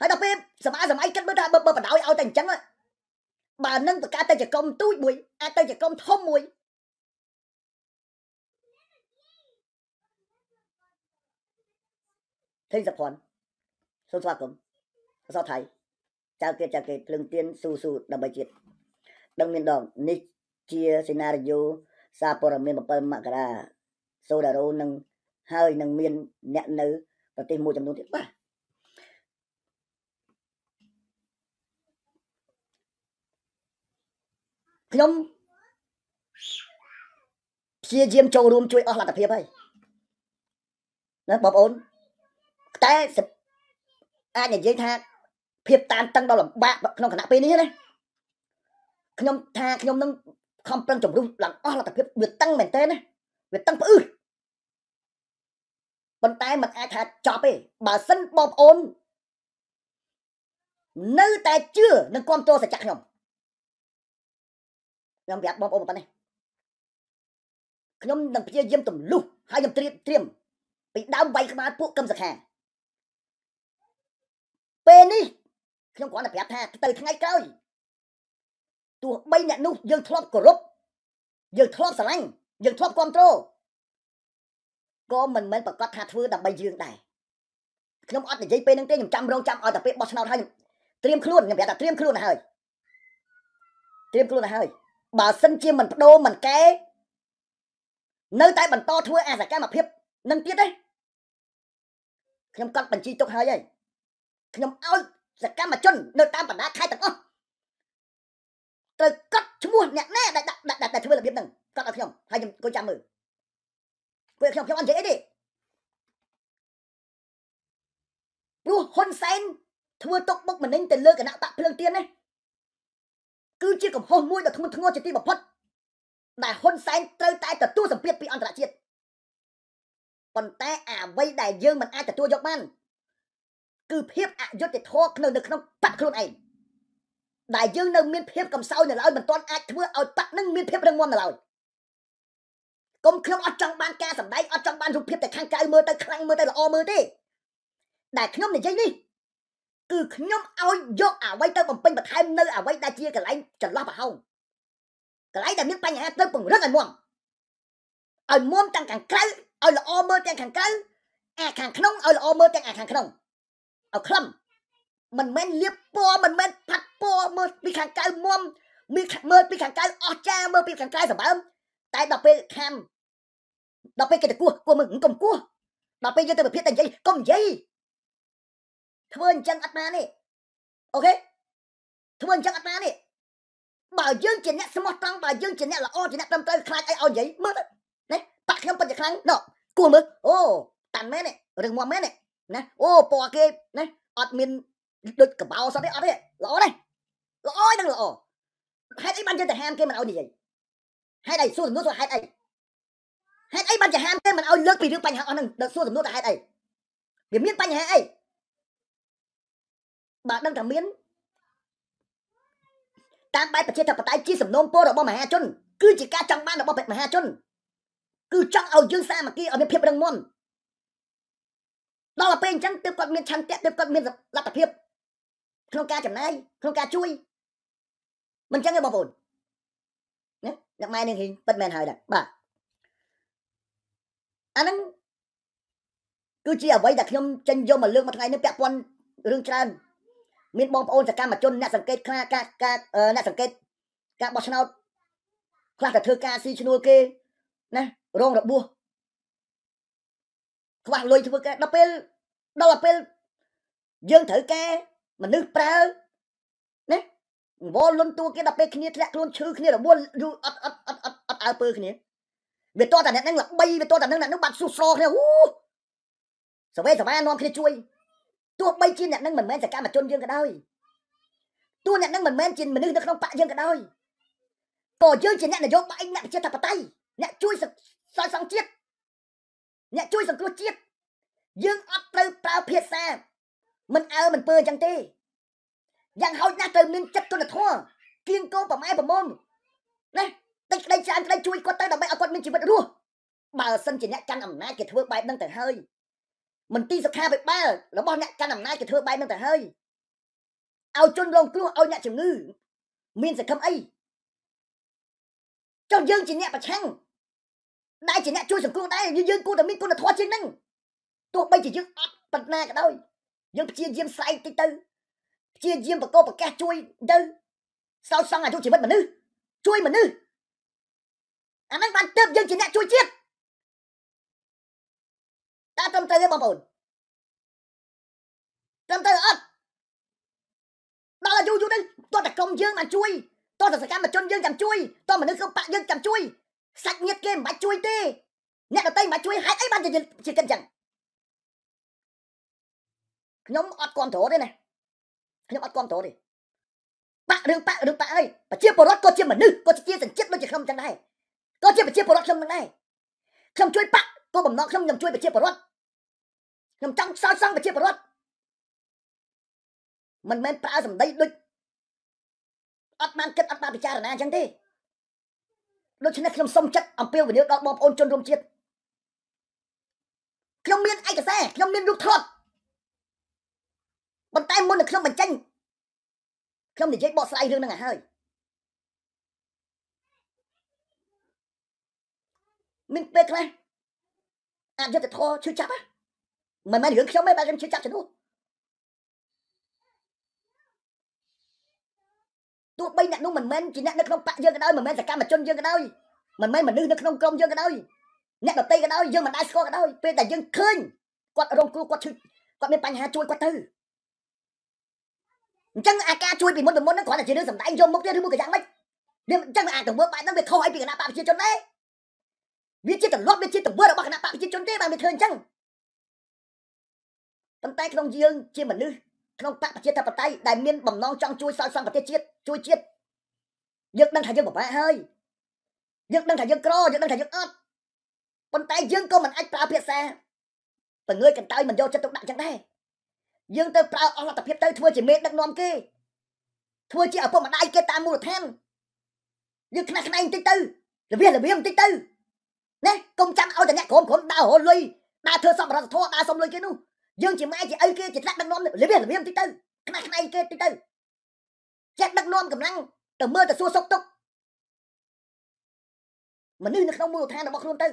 ហើយដល់ពេលសម័យសម័យគិតមើលថាបើបណ្ដោយឲ្យតែអញ្ចឹងបើនឹងប្រកាសទៅជាកុំទូចមួយ អាចទៅជាកុំធំមួយទេសភ័ណ្ឌសូមស្វាគមន៍អសថៃចៅគេចៅគេភ្លឹងទៀនស៊ូស៊ូដើម្បីជាតិដឹងមានដង នេះជាសេណារីយ៉ូសារព័ត៌មាន7មករា សូដារ៉ូនឹងហើយនឹងមានអ្នកនៅប្រទេសមួយចំនួនទៀតបាទខ្ញុំព្យាយាមចូលរួមជួយអស់លទ្ធភាពហើយណាបងប្អូនតែអាចនិយាយថាភាពតានតឹងដល់លំបាកក្នុងគណៈពេលនេះណាខ្ញុំថាខ្ញុំនឹងខំប្រឹងជំរុះឡើងអស់លទ្ធភាពវាតឹងមែនទេណាវាតឹងផ្អឺប៉ុន្តែមិនអាចថាចប់ទេបើសិនបងប្អូននៅតែជឿនឹងគ្រប់គ្រងសច្ចៈខ្ញុំខ្ញុំប្រាប់បងប្អូនប៉ុណ្ណេះខ្ញុំនឹងព្យាយាមទម្លុះហើយខ្ញុំត្រៀមត្រៀមពីដើមវាយក្បាលពួកកឹមសខាពេលនេះខ្ញុំគ្រាន់តែប្រាប់ថាទៅថ្ងៃក្រោយទោះបីអ្នកនោះយើងធ្លាប់គោរពយើងធ្លាប់ស្រឡាញ់យើងធ្លាប់គ្រប់គ្រងក៏មិនមែនប្រកាសថាធ្វើដើម្បីយើងដែរខ្ញុំអត់និយាយពេលហ្នឹងទេខ្ញុំចាំរងចាំឲ្យតែពេលបោះឆ្នោតហើយខ្ញុំត្រៀមខ្លួនខ្ញុំប្រាប់ថាត្រៀមខ្លួនទៅហើយត្រៀមខ្លួនទៅហើយបើសិនជាមិនបដូរមិនកែនៅតែបន្តធ្វើអសកម្មភាពនឹងទៀតទេខ្ញុំកាត់បញ្ជីទុកហើយហើយខ្ញុំឲ្យសកម្មជននៅតាមបណ្ដាខេត្តទាំងអស់ត្រូវកាត់ឈ្មោះអ្នកណាដែលដាក់ដែលធ្វើរបៀបហ្នឹងកាត់ឲ្យខ្ញុំហើយខ្ញុំគាត់ចាំមើលពេលខ្ញុំខ្ញុំអត់និយាយអីទេព្រោះហ៊ុនសែនធ្វើទុកបុកម្នេញទៅលើគណៈបកភ្លើងទៀនណាគឺជាកំហុសមួយដ៏ធ្ងន់ធ្ងរជាទីបំផុតដែលហ៊ុនសែនត្រូវតែទទួលសម្ពាធពីអន្តរជាតិប៉ុន្តែអ្វីដែលយើងមិនអាចទទួលយកបាន គឺភាពអយុត្តិធម៌ក្នុងនៅក្នុងបាក់ខ្លួនឯងដែលយើងនៅមានភាពកំសោយនៅឡើយមិនទាន់អាចធ្វើឲ្យបាក់នឹងមានភាពរឹងមាំនៅឡើយកុំខ្ញុំអត់ចង់បាន ការសម្ដែងអត់ចង់បានរូបភាពតែខាងក្រៅមើលទៅខ្លាំងមើលទៅល្អមើលទេដែលខ្ញុំនិយាយនេះគឺខ្ញុំឲ្យយកអ្វីទៅបំពេញបន្ថែមនៅអ្វីដែលជាកន្លែងចន្លោះប្រហោងកន្លែងដែលមានបញ្ហាទៅពង្រឹងឲ្យមុំឲ្យមុំទាំងខាងក្រៅឲ្យល្អមើលទាំងខាងក្រៅអាខាងក្នុងឲ្យល្អមើលទាំងអាខាងក្នុងឲ្យខ្លឹមមិនមែនលៀបពណ៌មិនមែនផាត់ពណ៌មើលពីខាងក្រៅមុំមានមើលពីខាងក្រៅអស់ចាមើលពីខាងក្រៅសម្បើមតែដល់ពេលខំដល់ពេលគេតគោះគោះមើលកុំគោះដល់ពេលយើងទៅពិភាក្សាតែនិយាយកុំនិយាយធ្វើអញ្ចឹងអត់បានទេអូខេធ្វើអញ្ចឹងអត់បានទេបើយើងជាអ្នកស្មោះត្រង់បើយើងជាអ្នកល្អជាអ្នកត្រឹមត្រូវខ្លាចអីឲ្យនិយាយមើលទៅណាប៉ាក់ខ្ញុំពិតជាខ្លាំងណោះគួរមើលអូតាន់មែនទេរឿងមួយមែនទេណាអូពណ៌គេណាអត់មានដូចកបោសោះទេអត់ទេល្អទេល្អឯនឹងល្អហេតុអីបានយើងទៅហាមគេមិនឲ្យនិយាយហេតុអីសួរសំណួរសួរហេតុអីហេតុអីបានជាហាមគេមិនឲ្យលើកពីរឿងបញ្ហាអស់ហ្នឹងដល់សួរសំណួរតើហេតុអីវាមាន បញ្ហាអីបើដឹងថាមានតាមបែបប្រជាធិបតេយ្យជាសំណូមពររបស់មហាជនគឺជាការចង់បានរបស់មហាជនគឺចង់ឲ្យយើងសាមគ្គីឲ្យមានភាពរឹងមាំដល់ទៅពេលអញ្ចឹងទើបគាត់មានឆន្ទៈទើបគាត់មានលទ្ធភាពក្នុងការចំណាយក្នុងការជួយមិនអញ្ចឹងទេបងប្អូនណាអ្នកម៉ែនឹងហិញពិតមែនហើយដែរបាទអាហ្នឹងគឺជាអ្វីដែលខ្ញុំចេញយកមកលើកមួយថ្ងៃនេះពាក់ព័ន្ធរឿងច្រើនមានបងប្អូនសកម្មជនអ្នកសង្កេតខ្លាការការអ្នកសង្កេត ការបោះឆ្នោតខ្លះក៏ធ្វើការស៊ីឈ្នួលគេណារងរបួសខ្វះលុយធ្វើការដល់ពេលដល់ពេល យើងត្រូវការមនុស្សប្រើណាវល់លុនតួគេដល់ពេលគ្នាធ្លាក់ខ្លួនឈឺគ្នារបួសយូរអត់អត់អត់អត់អត់អើពើគ្នា វាតតែអ្នកហ្នឹងល្បីវាតតែហ្នឹងអ្នកហ្នឹងបាត់ស៊ូស្រគ្នាអូសវេសវ៉ានាំគ្នាជួយទោះបីជាអ្នកនឹងមិនមែនសកម្មជនយើងក៏ដោយទោះអ្នកនឹងមិនមែនជាមនុស្សនៅក្នុងបកយើងក៏ដោយក៏យើងជាអ្នកនយោបាយអ្នកប្រជាធិបតេយ្យអ្នកជួយសន្សំជាតិអ្នកជួយសង្គ្រោះជាតិយើងអត់ត្រូវប្រើភាសាមិនអើមិនពើអញ្ចឹងទេយ៉ាងហោចណាស់ត្រូវមានចិត្តគុណធម៌គៀងគោប្រម៉ែប្រមុំណាតិចក្តីច្រើនក្តីជួយគាត់ទៅដើម្បីឲ្យគាត់មានជីវិតរស់បើសិនជាអ្នកកាន់អំណាចគេធ្វើបែបហ្នឹងទៅហើយមន្ទីរសុខាភិបាលរបស់អ្នកកាន់អំណាចគេធ្វើបែបហ្នឹងទៅហើយឲ្យជនរងគ្រោះឲ្យអ្នកជំងឺមានសង្ឃឹមអីចុះយើងជាអ្នកប្រឆាំងដែលជាអ្នកជួយសង្គ្រោះដែរយើងគួរតែមានគុណធម៌ជាងហ្នឹងទោះបីជាយើងអត់ប៉ុណ្ណាក៏ដោយ យើងព្យាយាមស្រែកតិចទៅព្យាយាមបកកប្រកាសជួយទៅសោតសង់អាយុជីវិតមនុស្សជួយមនុស្សអាហ្នឹងបានទៅយើងជាអ្នកជួយជាតិត់ត្រឹមត្រូវទេបងប្អូនត្រឹមត្រូវអត់ដល់យូរយូរទៅតោះតែក្រុមយើងបានជួយតោះតែសកម្មជនយើងចាំជួយតោះមនុស្សគ្រប់បាក់យើងចាំជួយសាច់ញាតិគេមិនបាច់ជួយទេ អ្នកដទៃមិនបាច់ជួយហេតុអីបានជាជាគិតចឹងខ្ញុំអត់គ្រប់ត្រទេណាខ្ញុំអត់គ្រប់ត្រទេបាក់រឿងបាក់រឿងបាក់អីប្រជាពលរដ្ឋក៏ជាមនុស្សក៏ជាសញ្ជាតិដូចជាខ្ញុំចឹងដែរក៏ជាប្រជាពលរដ្ឋខ្ញុំនឹងដែរខ្ញុំជួយបាក់ក៏បំណងខ្ញុំខ្ញុំជួយប្រជាពលរដ្ឋខ្ញុំចង់សោយសង់ប្រជាពលរដ្ឋមិនមែនប្រើសម្ដីដូចអត់បានគិតអត់បានពិចារណាអញ្ចឹងទេដូច្នេះខ្ញុំសូមចិត្តអំពាវនាវដល់បងប្អូនជនរួមជាតិខ្ញុំមានឯកសារខ្ញុំមានរូបថតប៉ុន្តែមុននឹងខ្ញុំបញ្ចេញ ខ្ញុំនិយាយបកស្រាយរឿងហ្នឹងឲ្យហើយមានពេលខ្លះអយុត្តិធម៌ឈឺចាប់ណាមិនមែនរឿងខ្ញុំទេបើខ្ញុំជឿចាក់ជំនួសទោះបីអ្នកនោះមិនមែនជាអ្នកនៅក្នុងបកយើងក៏ដោយមិនមែនសកម្មជនយើងក៏ដោយមិនមែនមនុស្សនៅក្នុងក្រុមយើងក៏ដោយអ្នកដតីក៏ដោយយើងមិនដែលស្គាល់ក៏ដោយពេលតែយើងឃើញគាត់រងគ្រោះគាត់ឈឺគាត់មានបញ្ហាជួយគាត់ទៅអញ្ចឹងអាការជួយពីមុនពីមុនហ្នឹងគ្រាន់តែជារឿងសំដែងយកមុខទេឬមួយក៏យ៉ាងម៉េចវាអញ្ចឹងអាចទៅមើលបែបហ្នឹងវាខុសអីពីគណៈបកប្រជាជនដែរវាជាទម្លាប់វាជាទង្វើរបស់គណៈបកប្រជាជនទេបានវាធ្វើអញ្ចឹងប៉ុន្តែក្នុងយើងជាមនុស្សក្នុងបកប្រជាធិបតេយ្យដែលមានបំណងចង់ជួយសោយសង់ប្រទេសជាតិជួយជាតិយើងដឹងថាយើងពិបាកហើយយើងដឹងថាយើងក្រយើងដឹងថាយើងអត់ប៉ុន្តែយើងក៏មិនអាចប្រើភាសាបង្ើយកន្តើយមិនយកចិត្តទុកដាក់ចឹងដែរយើងទៅប្រើអស់លទ្ធភាពទៅធ្វើជាមេដឹកនាំគេធ្វើជាឪពុកម្ដាយគេតាមមូលដ្ឋានយើងខ្នះខ្នែងបន្តិចទៅរវារវាបន្តិចទៅណាកុំចាំឲ្យតែអ្នកក្រុមក្រុមដើររលុយដើរធ្វើសពរដ្ឋធម៌ដើរសុំលុយគេនោះយើងជាម៉ែជាអីគេជាថ្នាក់ដឹកនាំរបៀបរបៀបតិចទៅខ្នះខ្នែងគេតិចទៅចេះដឹកនាំកម្លាំងទៅមើលទៅសួរសុខទុក្ខមនុស្សនៅក្នុងមូលដ្ឋានរបស់ខ្លួនទៅ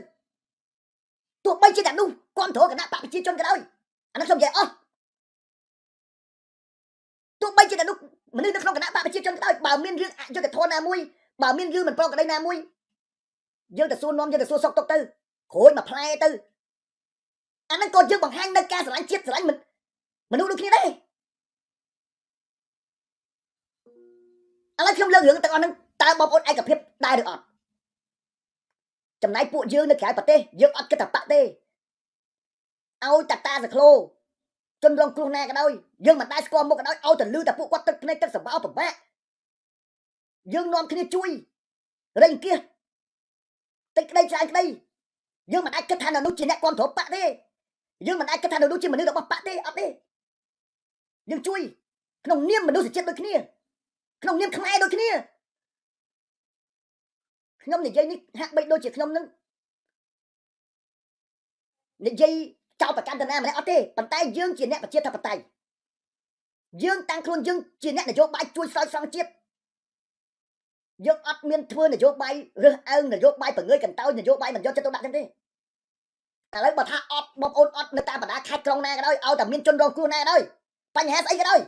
ទោះបីជាអ្នកនោះគ្រប់គ្រងគណៈបកប្រជាជនក៏ដោយអានោះខ្ញុំនិយាយអស់ទោះបីជាអ្នកនោះមនុស្សនៅក្នុងគណៈបកប្រជាជនក៏ដោយបើមានរឿងអយុត្តិធម៌ណាមួយ បើ មានរឿងមិនប្រក្រតីណាមួយយើងទៅសួរនាំយើងទៅសួរសុខទុក្ខទៅគ្រួចមកផ្លែទៅអាហ្នឹងក៏យើងបង្ហាញនៅការស្រឡាញ់ជាតិស្រឡាញ់មនុស្សដូចគ្នាដែរឥឡូវខ្ញុំលើករឿងទាំងអស់ហ្នឹងតើបងប្អូនឯកភាពដែរឬអត់ចំណែកពួកយើងនៅក្រៅប្រទេស យើងអត់គិតថាបាក់ទេឲ្យតាតាសក្លោជនរងគ្រោះណាក៏ដោយយើងមិនដែរស្គាល់មុខក៏ដោយឲ្យតែលឺតែពួកគាត់ទឹកភ្នែកទឹកសម្បោប្របាក់យើងនាំគ្នាជួយរែងគៀសតិចក្តីច្រើនក្តីយើងមិនអាចគិតថានៅនោះជាអ្នកគ្រប់គ្រងបាក់ទេយើងមិនអាចគិតថានៅនោះជាមនុស្សរបស់បកទេអត់ទេយើងជួយក្នុងនាមមនុស្សជាតិដូចគ្នាក្នុងនាមខ្មែរដូចគ្នាខ្ញុំនិយាយនេះហាក់បីដូចជាខ្ញុំនឹងនិយាយចោលប្រកាន់តាណាម្នាក់អត់ទេប៉ុន្តែយើងជាអ្នកប្រជាធិបតេយ្យយើងតាំងខ្លួនយើងជាអ្នកនយោបាយជួយស្រោចស្រង់ជាតិយើងអត់មានធ្វើនយោបាយរើសអើងនយោបាយបង្ើយកន្តើយនយោបាយមិនយកចិត្តទុកដាក់ទេឥឡូវបើថាអត់បងប្អូនអត់នៅតាមបណ្ដាខេត្តក្រុងណាក៏ដោយឲ្យតែមានជនរងគ្រោះណាក៏ដោយបញ្ហាស្អីក៏ដោយ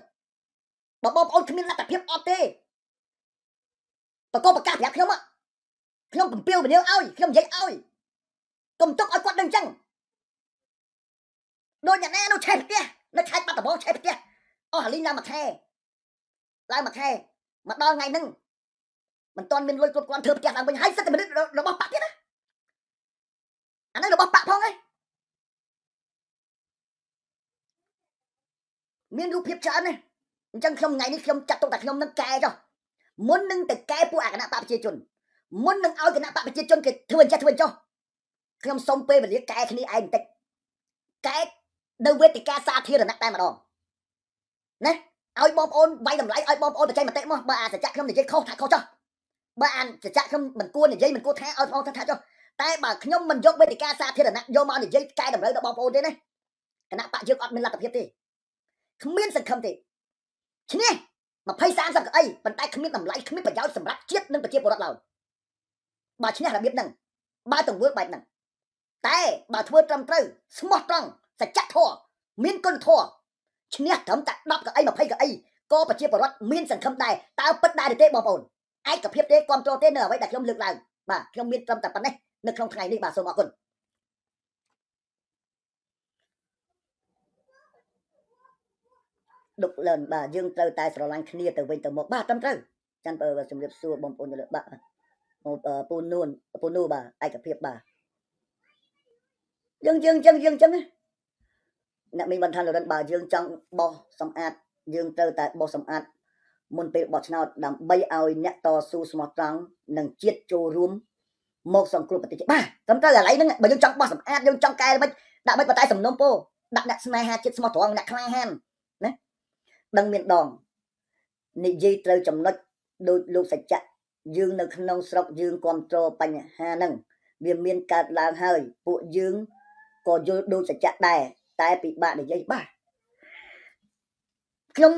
បើបងប្អូនគ្មានលទ្ធភាពអត់ទេប្រកបប្រកាសប្រាប់ខ្ញុំខ្ញុំកំពាវនាវឲ្យខ្ញុំនិយាយឲ្យកុំទុកឲ្យគាត់ដឹងចឹងដូចអ្នកណានោះឆេះផ្ទះនៅខេត្តបាត់ដំបងឆេះផ្ទះអស់ហលីងឡើងមួយខែឡើងមួយខែមកដល់ថ្ងៃហ្នឹងមិនទាន់មានលុយគ្រប់គ្រាន់ធ្វើផ្ទះឡើងវិញហើយសិទ្ធិមនុស្សរបស់ប៉ាទៀតណាអានេះរបស់ប៉ាក់ផងឯងមានរូបភាពច្រើននេះអញ្ចឹងខ្ញុំថ្ងៃនេះខ្ញុំចាត់ទុកថាខ្ញុំនឹងកែចុះមុននឹងទៅកែពួកអាគណៈបកប្រជាជនមុននឹងឲ្យគណៈបកប្រជាជនគេធ្វើអញ្ចឹងធ្វើអញ្ចឹងខ្ញុំសុំពេលវេលាកែគ្នាឯងបន្តិចកែនៅវេទិកាសាធារណៈតែម្ដងណាឲ្យបងប្អូនវាយតម្លៃឲ្យបងប្អូនបច្ចេកមតិមកបើអាសច្ចៈខ្ញុំនិយាយខុសថាខុសចុះបើអាសច្ចៈខ្ញុំមិនគួរនិយាយមិនគួរថាឲ្យបងប្អូនថាចុះតែបើខ្ញុំមិនយកវេទិកាសាធារណៈយកមកនិយាយកែតម្រូវដល់បងប្អូនទេណាគណៈបកយើងអត់មានលទ្ធភាពទេគ្មានសង្ឃឹមទេឈ្នះ20 30កៅអីប៉ុន្តែគ្មានតម្លៃគ្មានប្រយោជន៍សម្រាប់ជាតិនិងប្រជាពលរដ្ឋឡើយបើឈ្នះរបៀបហ្នឹងបើទង្វើបែបហ្នឹងតែបើធ្វើត្រឹមត្រូវស្មោះត្រង់សច្ចធម៌មានគុណធម៌ឈ្នះត្រឹមតែ10កៅអី20កៅអីក៏ប្រជាពលរដ្ឋមានសង្ឃឹមដែរតើពិតដែរទេបងប្អូនឯកភាពទេគ្រប់គ្រងទេនៅអ្វីដែលខ្ញុំលើកឡើងបាទខ្ញុំមានត្រឹមតែប៉ុណ្ណេះនៅក្នុងថ្ងៃនេះបាទសូមអរគុណដុកលឿនបាទយើងត្រូវតែស្រឡាញ់គ្នាទៅវិញទៅមកបាទត្រឹមត្រូវចាំបើជំរាបសួរបងប្អូនលើបាទពូនូនពូនូបាទឯកភាពបាទយើងយើងចឹងយើងចឹងអ្នកមីងបានថាលរិនបើយើងចង់បោះសម្អាតយើងត្រូវតែបោះសម្អាតមុនពេលបោះឆ្នោតដើម្បីឲ្យអ្នកតស៊ូស្មោះត្រង់និងជាតិចូលរួមមកសង្គ្រោះប្រទេសបាទត្រឹមត្រូវឥឡូវហ្នឹងបើយើងចង់បោះសម្អាតយើងចង់កែល្បិចដាក់បិចបតែសំណុំពោដាក់អ្នកស្នេហាចិត្តស្មោះត្រង់អ្នកខ្លាហានណាដឹងមានដងនិយាយត្រូវចំណុចដោយលោកសច្ចៈយើងនៅក្នុងស្រុកយើងគ្រប់គ្រងបញ្ហាហ្នឹងវាមានកើតឡើងហើយពួកយើងក៏យល់ដូចសច្ចៈដែរតែពិបាកនិយាយបាទខ្ញុំ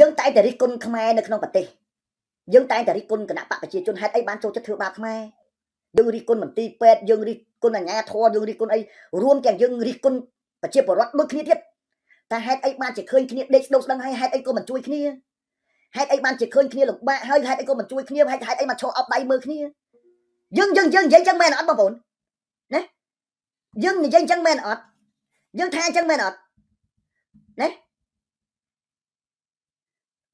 យើងតែតែរិះគន់ខ្មែរនៅក្នុងប្រទេសយើងតែតែរិះគន់គណៈបកប្រជាជនហេតុអីបានចូលចិត្តធ្វើបាបខ្មែរយើងរិះគន់មន្ទីរពេទ្យយើងរិះគន់អាជ្ញាធរយើងរិះគន់អីរួមទាំងយើងរិះគន់ប្រជាពលរដ្ឋដូចគ្នាទៀតតែហេតុអីបានជាឃើញគ្នាដេកស្ដុកស្ដឹងហើយហេតុអីក៏មិនជួយគ្នាហេតុអីបានជាឃើញគ្នាលំបាកហើយហេតុអីក៏មិនជួយគ្នាហេតុហេតុអីមកឈរអប់ដៃមើលគ្នាយើងយើងយើងនិយាយចឹងមែនអត់បងប្អូនណាយើងនិយាយចឹងមែនអត់យើងថាចឹងមែនអត់ណា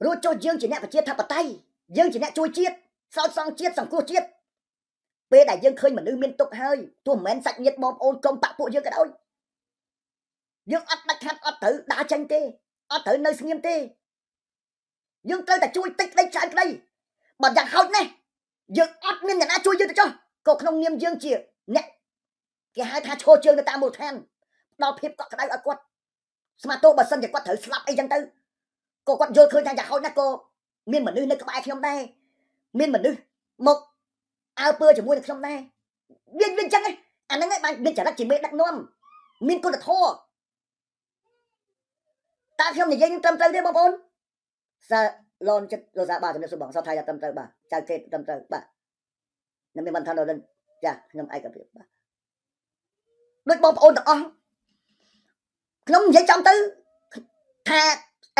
រួចចុះយើងជាអ្នកប្រជាធិបតេយ្យយើងជាអ្នកជួយជាតិសោកសងជាតិសង្គ្រោះជាតិពេលដែលយើងឃើញមនុស្សមានទុកហើយទោះមិនមែនសាច់ញាតិបងប្អូនកងបាក់ពួកយើងក៏ដោយយើងអត់ដាច់ខាត់អត់ត្រូវដើរចេញទេអត់ត្រូវនៅស្ងៀមទេយើងត្រូវតែជួយតិចក្តីច្រើនក្តីបើយ៉ាងហោចណាស់យើងអត់មានអ្នកណាជួយយើងទៅចុះក៏ក្នុងនាមយើងជាអ្នកគេហៅថាឈរជើងទៅតាមមូលដ្ឋានដល់ភាពកក់ក្តៅឲ្យគាត់ស្មាតោបើសិនជាគាត់ត្រូវស្លាប់អីចឹងទៅក៏គាត់យល់ឃើញថាយ៉ាងហោចណាស់ក៏មានមនុស្សនៅក្បែរខ្ញុំដែរមានមនុស្សមកអើពើជាមួយនឹងខ្ញុំដែរវាវាអញ្ចឹងអាហ្នឹងឯងបានមានចរិតជាមេដឹកនាំមានគុណធម៌តើខ្ញុំនិយាយនឹងត្រឹមត្រូវទេបងប្អូនសើឡនចិត្តលោកសាបាទជំរាបសួរបងសោះថាត្រឹមត្រូវបាទចៅទេត្រឹមត្រូវបាទនឹងមានបន្ថែមដល់នឹងចាខ្ញុំឯកភាពបាទដូចបងប្អូនទាំងអស់ខ្ញុំនិយាយចំទៅថា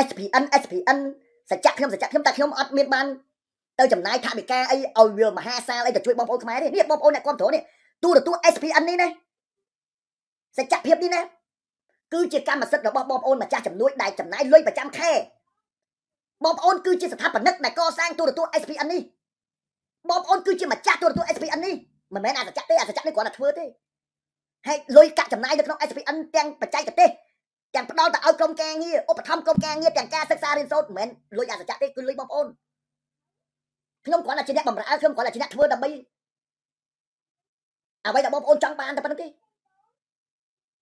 SPN SPN សច្ចៈខ្ញុំសច្ចៈខ្ញុំតែខ្ញុំអត់មានបានទៅចំណាយថវិកាអីឲ្យវាមហាសាលអីទៅជួយបងប្អូនខ្មែរនេះនេះបងប្អូនអ្នកគ្រប់គ្រងនេះទូរទស្សន៍ SPN នេះណាសច្ចភាពនេះណាគឺជាកម្មសិទ្ធិរបស់បងប្អូនម្ចាស់ចំនួនដែលចំណាយលុយប្រចាំខែបងប្អូនគឺជាស្ថាបនិកដែលកសាងទូរទស្សន៍ SPN នេះបងប្អូនគឺជាម្ចាស់ទូរទស្សន៍ SPN នេះមិនមែនអសច្ចៈទេអសច្ចៈនេះគ្រាន់តែធ្វើទេហើយលុយកាក់ចំណាយនៅក្នុង SPN ទាំងបច្ចេកទេសទាំងផ្ដល់ទៅឲ្យក្រុមការងារឧបត្ថម្ភក្រុមការងារទាំងការសិក្សារៀនសូត្រមិនមែនលុយអសច្ចៈទេគឺលុយបងប្អូនខ្ញុំគ្រាន់តែជាអ្នកបម្រើខ្ញុំគ្រាន់តែជាអ្នកធ្វើដើម្បីអ្វីដែលបងប្អូនចង់បានតែប៉ុណ្្នឹងទេ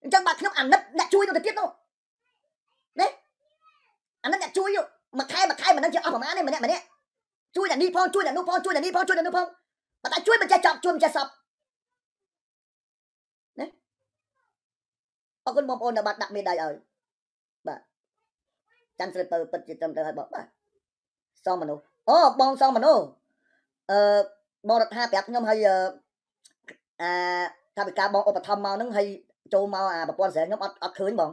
អញ្ចឹងបាទខ្ញុំអាណិតអ្នកជួយនោះទៅទៀតនោះណាអាណិតអ្នកជួយមួយខែមួយខែមិនដឹងជាអស់ប្រមាណទេម្នាក់ម្នាក់ជួយអ្នកនេះផងជួយអ្នកនោះផងជួយអ្នកនេះផងជួយអ្នកនោះផងបើតែជួយមិនចេះចប់ជួយមិនចេះសប់ណាអរគុណបងប្អូនដែលបានដាក់មេដៃឲ្យបាទចាំស្រីពើពិតជាត្រឹមត្រូវហើយបងបាទសមមនុស្សអូបងសំមនុស្សអឺបងរដ្ឋាប្រាប់ខ្ញុំហើយអាថាវិការបងឧបត្ថម្ភមកហ្នឹងហើយចូលមកអាប្រព័ន្ធស្រែខ្ញុំអត់អត់ឃើញបង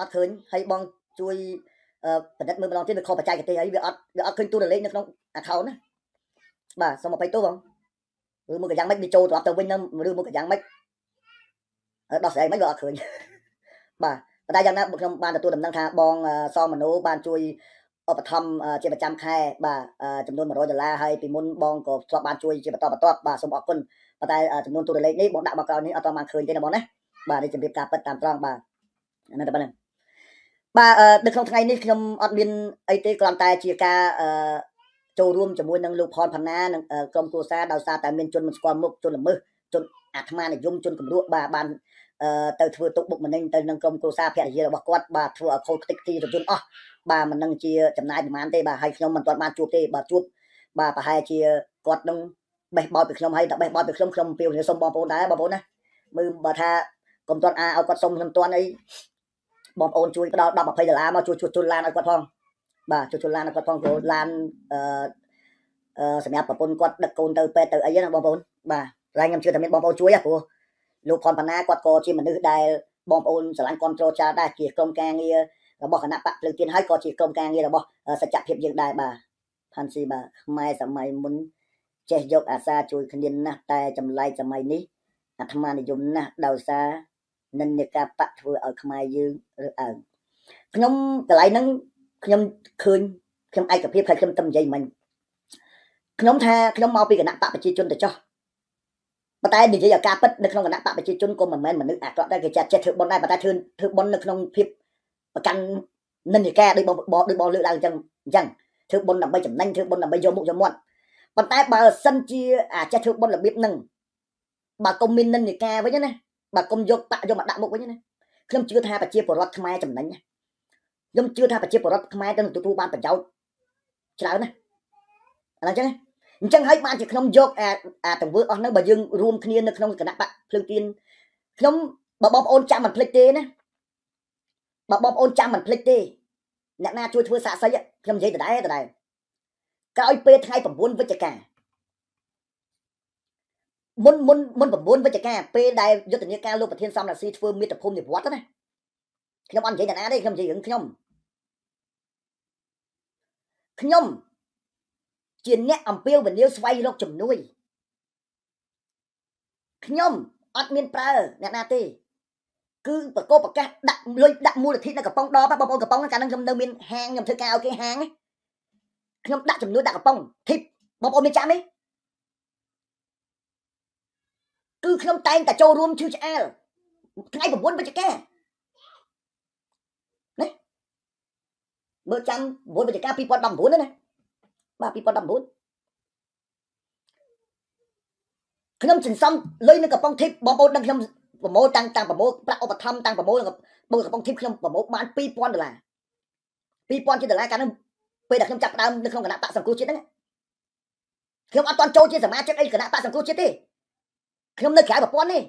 អត់ឃើញហើយបងជួយបណិតមើលម្ដងទៀតវាខុសបច្ចេកទេសអីវាអត់វាអត់ឃើញទូរលេខនៅក្នុង account ណាបាទសូមអភ័យទោសបងឬមកយ៉ាងម៉េចវាចូលត្រឡប់ទៅវិញនឹងឬមកយ៉ាងម៉េចដោះស្រាយមិនវាអត់ឃើញបាទប៉ុន្តែយ៉ាងណាខ្ញុំបានទទួលដំណឹងថាបងសមមនុបានជួយឧបត្ថម្ភជាប្រចាំខែ បាទចំនួន100ដុល្លារហើយពីមុនបងក៏ធ្លាប់បានជួយជាបន្តបន្ទាប់បាទសូមអរគុណប៉ុន្តែចំនួនទូរលេខនេះបងដាក់មកក្រោយនេះអត់ទាន់បានឃើញទេណាបងណាបាទនេះជំរាបការពិតតាមត្រង់បាទនៅតែប៉ុណ្្នឹងបាទនៅក្នុងថ្ងៃនេះខ្ញុំអត់មានអីទេគ្រាន់តែជាការចូលរួមជាមួយនឹងលោកផនផាណានិងក្រុមគ្រួសារដោយសារតែមានជនមិនស្គាល់មុខជនល្មើសជនអាត្មានិយមជនគំរក់បាទបានទៅធ្វើទុកបុកម្នេញទៅនឹងក្រុមគ្រួសារភរិយារបស់គាត់បាទធ្វើឲ្យខូចខ្ទេចខ្ទីរថយន្តអស់បាទមិននឹងជាចំណាយប្រហែលទេបាទហើយខ្ញុំមិនទាន់បានជួបទេបាទជួបបាទប្រហែលជាគាត់នឹងបេះបោចពីខ្ញុំហើយតែបេះបោចពីខ្ញុំខ្ញុំពៀវសុំបងប្អូនដែរបងប្អូនណាមើលបើថាកុំទាន់អាឲ្យគាត់សុំខ្ញុំទាន់អីបងប្អូនជួយផ្ដល់10 20ដុល្លារមកជួយជួសជុលឡានឲ្យគាត់ផងបាទជួសជុលឡានឲ្យគាត់ផងព្រោះឡានអឺសម្រាប់ប្រពន្ធគាត់ដឹកកូនទៅពេទ្យទៅអីណាបងប្អូនបាទឡើយខ្ញុំជឿថាមានបងប្អូនជួយណាព្រោះលោកផនបណ្ណាគាត់ក៏ជាមនុស្សដែលបងប្អូនស្រឡាញ់គ្រប់គ្រងចាដែរជាក្រុមការងាររបស់គណៈបកភ្លើងទៀនហើយក៏ជាក្រុមការងាររបស់សច្ចភាពយើងដែរបាទផាន់ស៊ីបាទខ្មែរសម័យមុនចេះយកអាសាជួយគ្នាណាស់តែចម្លែកសម័យនេះអាត្មានិយមណាស់ដោយសារនិន្នាការបកធ្វើឲ្យខ្មែរយើងរើសអើងខ្ញុំកន្លែងហ្នឹងខ្ញុំឃើញខ្ញុំឯកភាពហើយខ្ញុំតែនិយាយមិញខ្ញុំថាខ្ញុំមកពីគណៈបកប្រជាជនទៅចោះប៉ុន្តែនិយាយឲ្យការពិតនៅក្នុងគណៈបកប្រជាជនក៏មិនមែនមនុស្សអាក្រក់ដែរគេចាត់ចេះធ្វើបុណ្យដែរប៉ុន្តែធ្វើធ្វើបុណ្យនៅក្នុងភាពប្រកាន់និន្នាការដោយបងដោយបងលើកឡើងអញ្ចឹងអញ្ចឹងធ្វើបុណ្យដើម្បីចំណេញធ្វើបុណ្យដើម្បីយកមុខយកមាត់ប៉ុន្តែបើសិនជាអាចចេះធ្វើបុណ្យរបៀបហ្នឹងបើកុំមាននិន្នាការវិញណាបើកុំយកបាក់យកមកដាក់មុខវិញណាខ្ញុំជឿថាប្រជាពលរដ្ឋខ្មែរចំណេញខ្ញុំជឿថាប្រជាពលរដ្ឋខ្មែរទៅទទួលបានប្រយោជន៍ច្រើនណាស់អញ្ចឹងណាអញ្ចឹងហើយបានជាខ្ញុំយកអាអាទាំងវើអស់ហ្នឹងបើយើងរួមគ្នានៅក្នុងគណៈបកភ្លើងទៀនខ្ញុំបើបងប្អូនចាំមិនភ្លេចទេណាបើបងប្អូនចាំមិនភ្លេចទេអ្នកណាជួយធ្វើសាកសីខ្ញុំនិយាយដដែលដដែលក្រោយពេលថ្ងៃ9វិច្ឆិកាមុនមុនមុន9វិច្ឆិកាពេលដែលយុទ្ធនាការលោកប្រធានសំរាស៊ីធ្វើមេត្តភូមិនិវត្តណាខ្ញុំអត់និយាយដល់ណាទេខ្ញុំនិយាយរឿងខ្ញុំខ្ញុំជាអ្នកអំពាវនាវស្វែងរកជំនួយខ្ញុំអត់មានប្រើអ្នកណាទេគឺប្រកបប្រកាសដាក់លុយដាក់មូលនិធិនៅកំប៉ុងដបបងប្អូនកំប៉ុងកាលហ្នឹងខ្ញុំនៅមានហាងខ្ញុំធ្វើការឲ្យគេហាងខ្ញុំដាក់ចំនួនដាក់កំប៉ុងធីបបងប្អូនមានចាំទេគឺខ្ញុំតែងតែចូលរួមឈឺឆ្អែលថ្ងៃ9វិច្ឆិកាណាមើលចាំ9វិច្ឆិកា2019ណាបាទ2019ខ្ញុំសន្សំលុយនៅកំប៉ុងធីបបងប្អូនដឹងខ្ញុំប្រមូលតាំងតាំងប្រមូលប្រាក់ឧបត្ថម្ភតាំងប្រមូលបងកំប៉ុងធីបខ្ញុំប្រមូលបាន2000ដុល្លារ2000ជាដុល្លារកាលនោះពេលដែលខ្ញុំចាប់ផ្ដើមនៅក្នុងគណៈបកសង្គ្រោះជាតិហ្នឹងខ្ញុំអត់ទាន់ចូលជាសមាជិកអីគណៈបកសង្គ្រោះជាតិទេខ្ញុំនៅក្រៅប្រព័ន្ធនេះ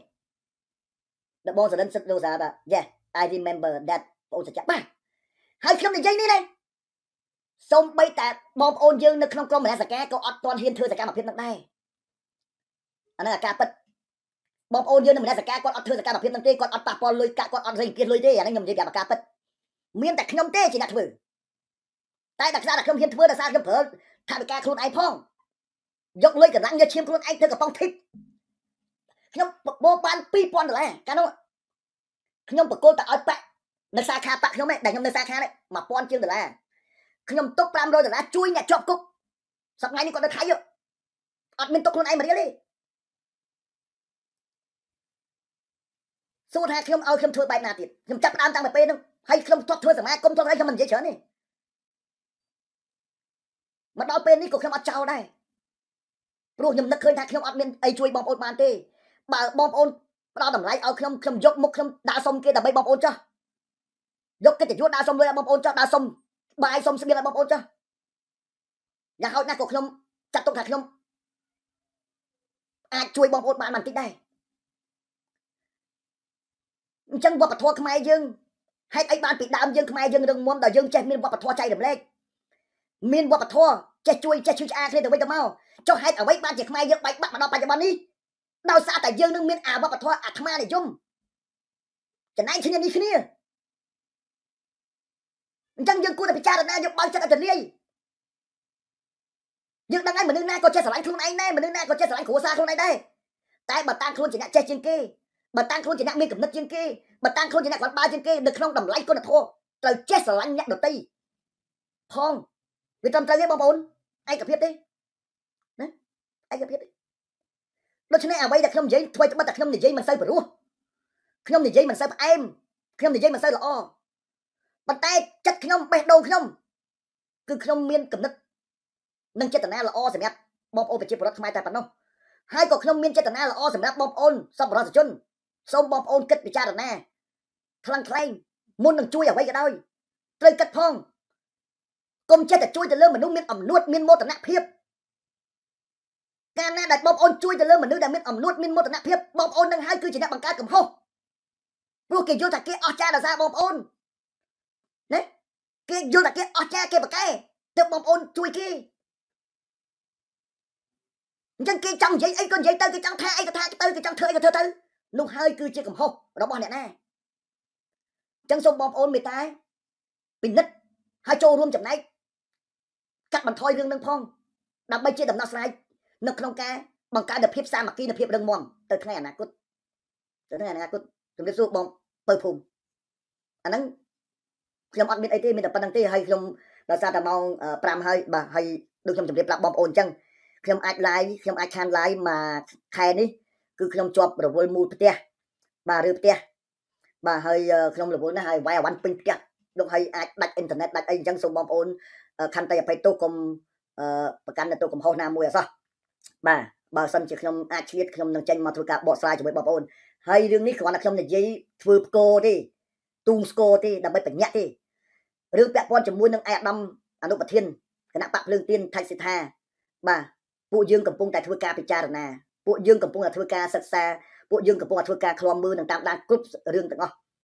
ដបងសរិនសិទ្ធិលោកសាបាទ Yes I remember that បងសច្ចៈបាទហើយខ្ញុំនិយាយនេះដែរសូម្បីតែបងប្អូនយើងនៅក្នុងក្រមរាជការក៏អត់ទាន់ហ៊ានធ្វើសកម្មភាពនឹងដែរអានឹងអាការពិតបងប្អូនយើងនៅរាជការគាត់អត់ធ្វើសកម្មភាពនឹងទេគាត់អត់ប៉ះពាល់លុយកាក់គាត់អត់រែងគៀនលុយទេអានឹងខ្ញុំនិយាយពីអាការពិតមានតែខ្ញុំទេជាអ្នកធ្វើតែតែខ្លាចតែខ្ញុំហ៊ានធ្វើដោយសារខ្ញុំប្រើថាវិការខ្លួនឯងផងយកលុយកម្លាំងយកឈាមខ្លួនឯងធ្វើកំប៉ុងធីបខ្ញុំបបោបាន2000ដុល្លារកាលនោះខ្ញុំបកគោតតែឲ្យប៉ាក់នៅសាខាប៉ាក់ខ្ញុំឯងដែលខ្ញុំនៅសាខានេះ1000ជាងដុល្លារខ្ញុំទុក500ដុល្លារជួយអ្នកជាប់គុកសប្ងៃនេះគាត់នៅថៃអត់មានទុកខ្លួនឯងមួយរៀលទេសួរថាខ្ញុំឲ្យខ្ញុំធ្វើបែបណាទៀតខ្ញុំចាប់ផ្ដើមតាំងពីពេលហ្នឹងហើយខ្ញុំធ្លាប់ធ្វើសមាគមធ្លាប់អីខ្ញុំមិននិយាយច្រើនទេមកដល់ពេលនេះក៏ខ្ញុំអត់ចោលដែរព្រោះខ្ញុំនឹកឃើញថាខ្ញុំអត់មានអីជួយបងប្អូនបានទេបើបងប្អូនផ្ដល់តម្លៃឲ្យខ្ញុំខ្ញុំយកមុខខ្ញុំដាក់សុំគេដើម្បីបងប្អូនចាស់យកកិត្តិយសដាក់សុំលុយឲ្យបងប្អូនចាស់ដាក់សុំបាយសុំស្បៀងឲ្យបងប្អូនចាស់យ៉ាងហោចណាស់ក៏ខ្ញុំចាត់ទុកថាខ្ញុំអាចជួយបងប្អូនបានបន្តិចដែរអញ្ចឹងវប្បធម៌ខ្មែរយើងហេតុអីបានពីដើមយើងខ្មែរយើងរឹងមាំដល់យើងចេះមានវប្បធម៌ចែករំលែកមានវប្បធម៌ចេះជួយចេះជួយឆ្អាគ្នាទៅវិញទៅមកចុះហេតុអ្វីបានជាខ្មែរយើងបែកបាក់មកដល់បច្ចុប្បន្ននេះដោយសារតែយើងនឹងមានអាវប្បធម៌អាត្មានិយមចំណែកគ្នានេះគ្នាអញ្ចឹងយើងគួរតែពិចារណាយើងបើកចិត្តឲ្យទូលាយយើងដឹងឯងមនុស្សណាក៏ចេះស្រឡាញ់ខ្លួនឯងដែរមនុស្សណាក៏ចេះស្រឡាញ់គ្រួសារខ្លួនឯងដែរតែបើតាំងខ្លួនជាអ្នកចេះជាងគេបើតាំងខ្លួនជាអ្នកមានគំនិតជាងគេបើតាំងខ្លួនជាអ្នកគាត់បើជាងគេនៅក្នុងតម្លៃគុណធម៌ត្រូវចេះស្រឡាញ់អ្នកដទៃផងវាត្រឹមត្រូវទេបងប្អូនឯកភាពទេណាឯកភាពទេដូច្នេះអ្វីដែលខ្ញុំនិយាយធ្វើត្បិតតែខ្ញុំនិយាយមិនសូវព្រោះខ្ញុំនិយាយមិនសូវផ្អែមខ្ញុំនិយាយមិនសូវល្អប៉ុន្តែចិត្តខ្ញុំបេះដូងខ្ញុំគឺខ្ញុំមានគំនិតនិងចេតនាល្អសម្រាប់បងប្អូនប្រជាពលរដ្ឋខ្មែរតែប៉ុណ្ណោះហើយក៏ខ្ញុំមានចេតនាល្អសម្រាប់បងប្អូនសប្បុរសជនសូមបងប្អូនគិតពិចារណាខ្លាំងខ្លែងមុននឹងជួយអ្វីក៏ដោយត្រូវគិតផងកុំចេះតែជួយទៅលើមនុស្សមានអំណួតមានមោទនភាពកាលណាដែលបងប្អូនជួយទៅលើមនុស្សដែលមានអំណួតមានមោទនភាពបងប្អូននឹងហើយគឺជាអ្នកបង្កើតកំហុសព្រោះគេយល់ថាគេអស់ចាដល់សារបងប្អូនណាគេយល់តែគេអស់ចាគេប្រកែទៅបងប្អូនជួយគេអញ្ចឹងគេចង់និយាយអីក៏និយាយទៅគេចង់ថាអីក៏ថាទៅគេចង់ធ្វើអីក៏ធ្វើទៅនោះហើយគឺជាកំហុសរបស់អ្នកណាអញ្ចឹងសូមបងប្អូនមេត្តាពិនិត្យហើយចូលរួមចំណែកកាត់បន្ថយរឿងនឹងផងដើម្បីជាដំណោះស្រាយនៅក្នុងការបង្កើតភាពសាមគ្គីភាពរឹងមាំទៅថ្ងៃអនាគតទៅថ្ងៃអនាគតជំរាបសួរបងពៅភូមិអាហ្នឹងខ្ញុំអត់មានអីទេមានតែប៉ុណ្្នឹងទេហើយខ្ញុំដោយសារតែម៉ោង5ហើយបាទហើយដូចខ្ញុំជម្រាបប្រាប់បងប្អូនអញ្ចឹងខ្ញុំអាច live ខ្ញុំអាចខាន live មួយខែនេះ គឺខ្ញុំជាប់រវល់មូលផ្ទះបាទឬផ្ទះបាទហើយខ្ញុំរវល់ណាស់ហើយវាយអាវ៉ាន់ពេញផ្ទះដូចហើយអាចដាច់អ៊ីនធឺណិតដាច់អីអញ្ចឹងសូមបងប្អូនខន្តីអភ័យទោសកុំប្រកាន់ទៅកំហុសណាមួយអសោះបាទបើសិនជាខ្ញុំអាចឆ្លៀតខ្ញុំនឹងចេញមកធ្វើការបកស្រាយជាមួយបងប្អូនហើយរឿងនេះគ្រាន់តែខ្ញុំនិយាយធ្វើផ្គរទេទូងស្គរទេដើម្បីបញ្ញាក់ទេរឿងពាក់ព័ន្ធជាមួយនឹងឯកឧត្តមអនុប្រធានគណៈបកភ្លើងទៀនថៃសិដ្ឋាបាទពួកយើងកំពុងតែធ្វើការពិចារណាពួកយើងកំពុងតែធ្វើការសិក្សាពួកយើងកំពុងតែធ្វើការឃ្លាំមើលនឹងតាមដានគ្រប់រឿងទាំងអស់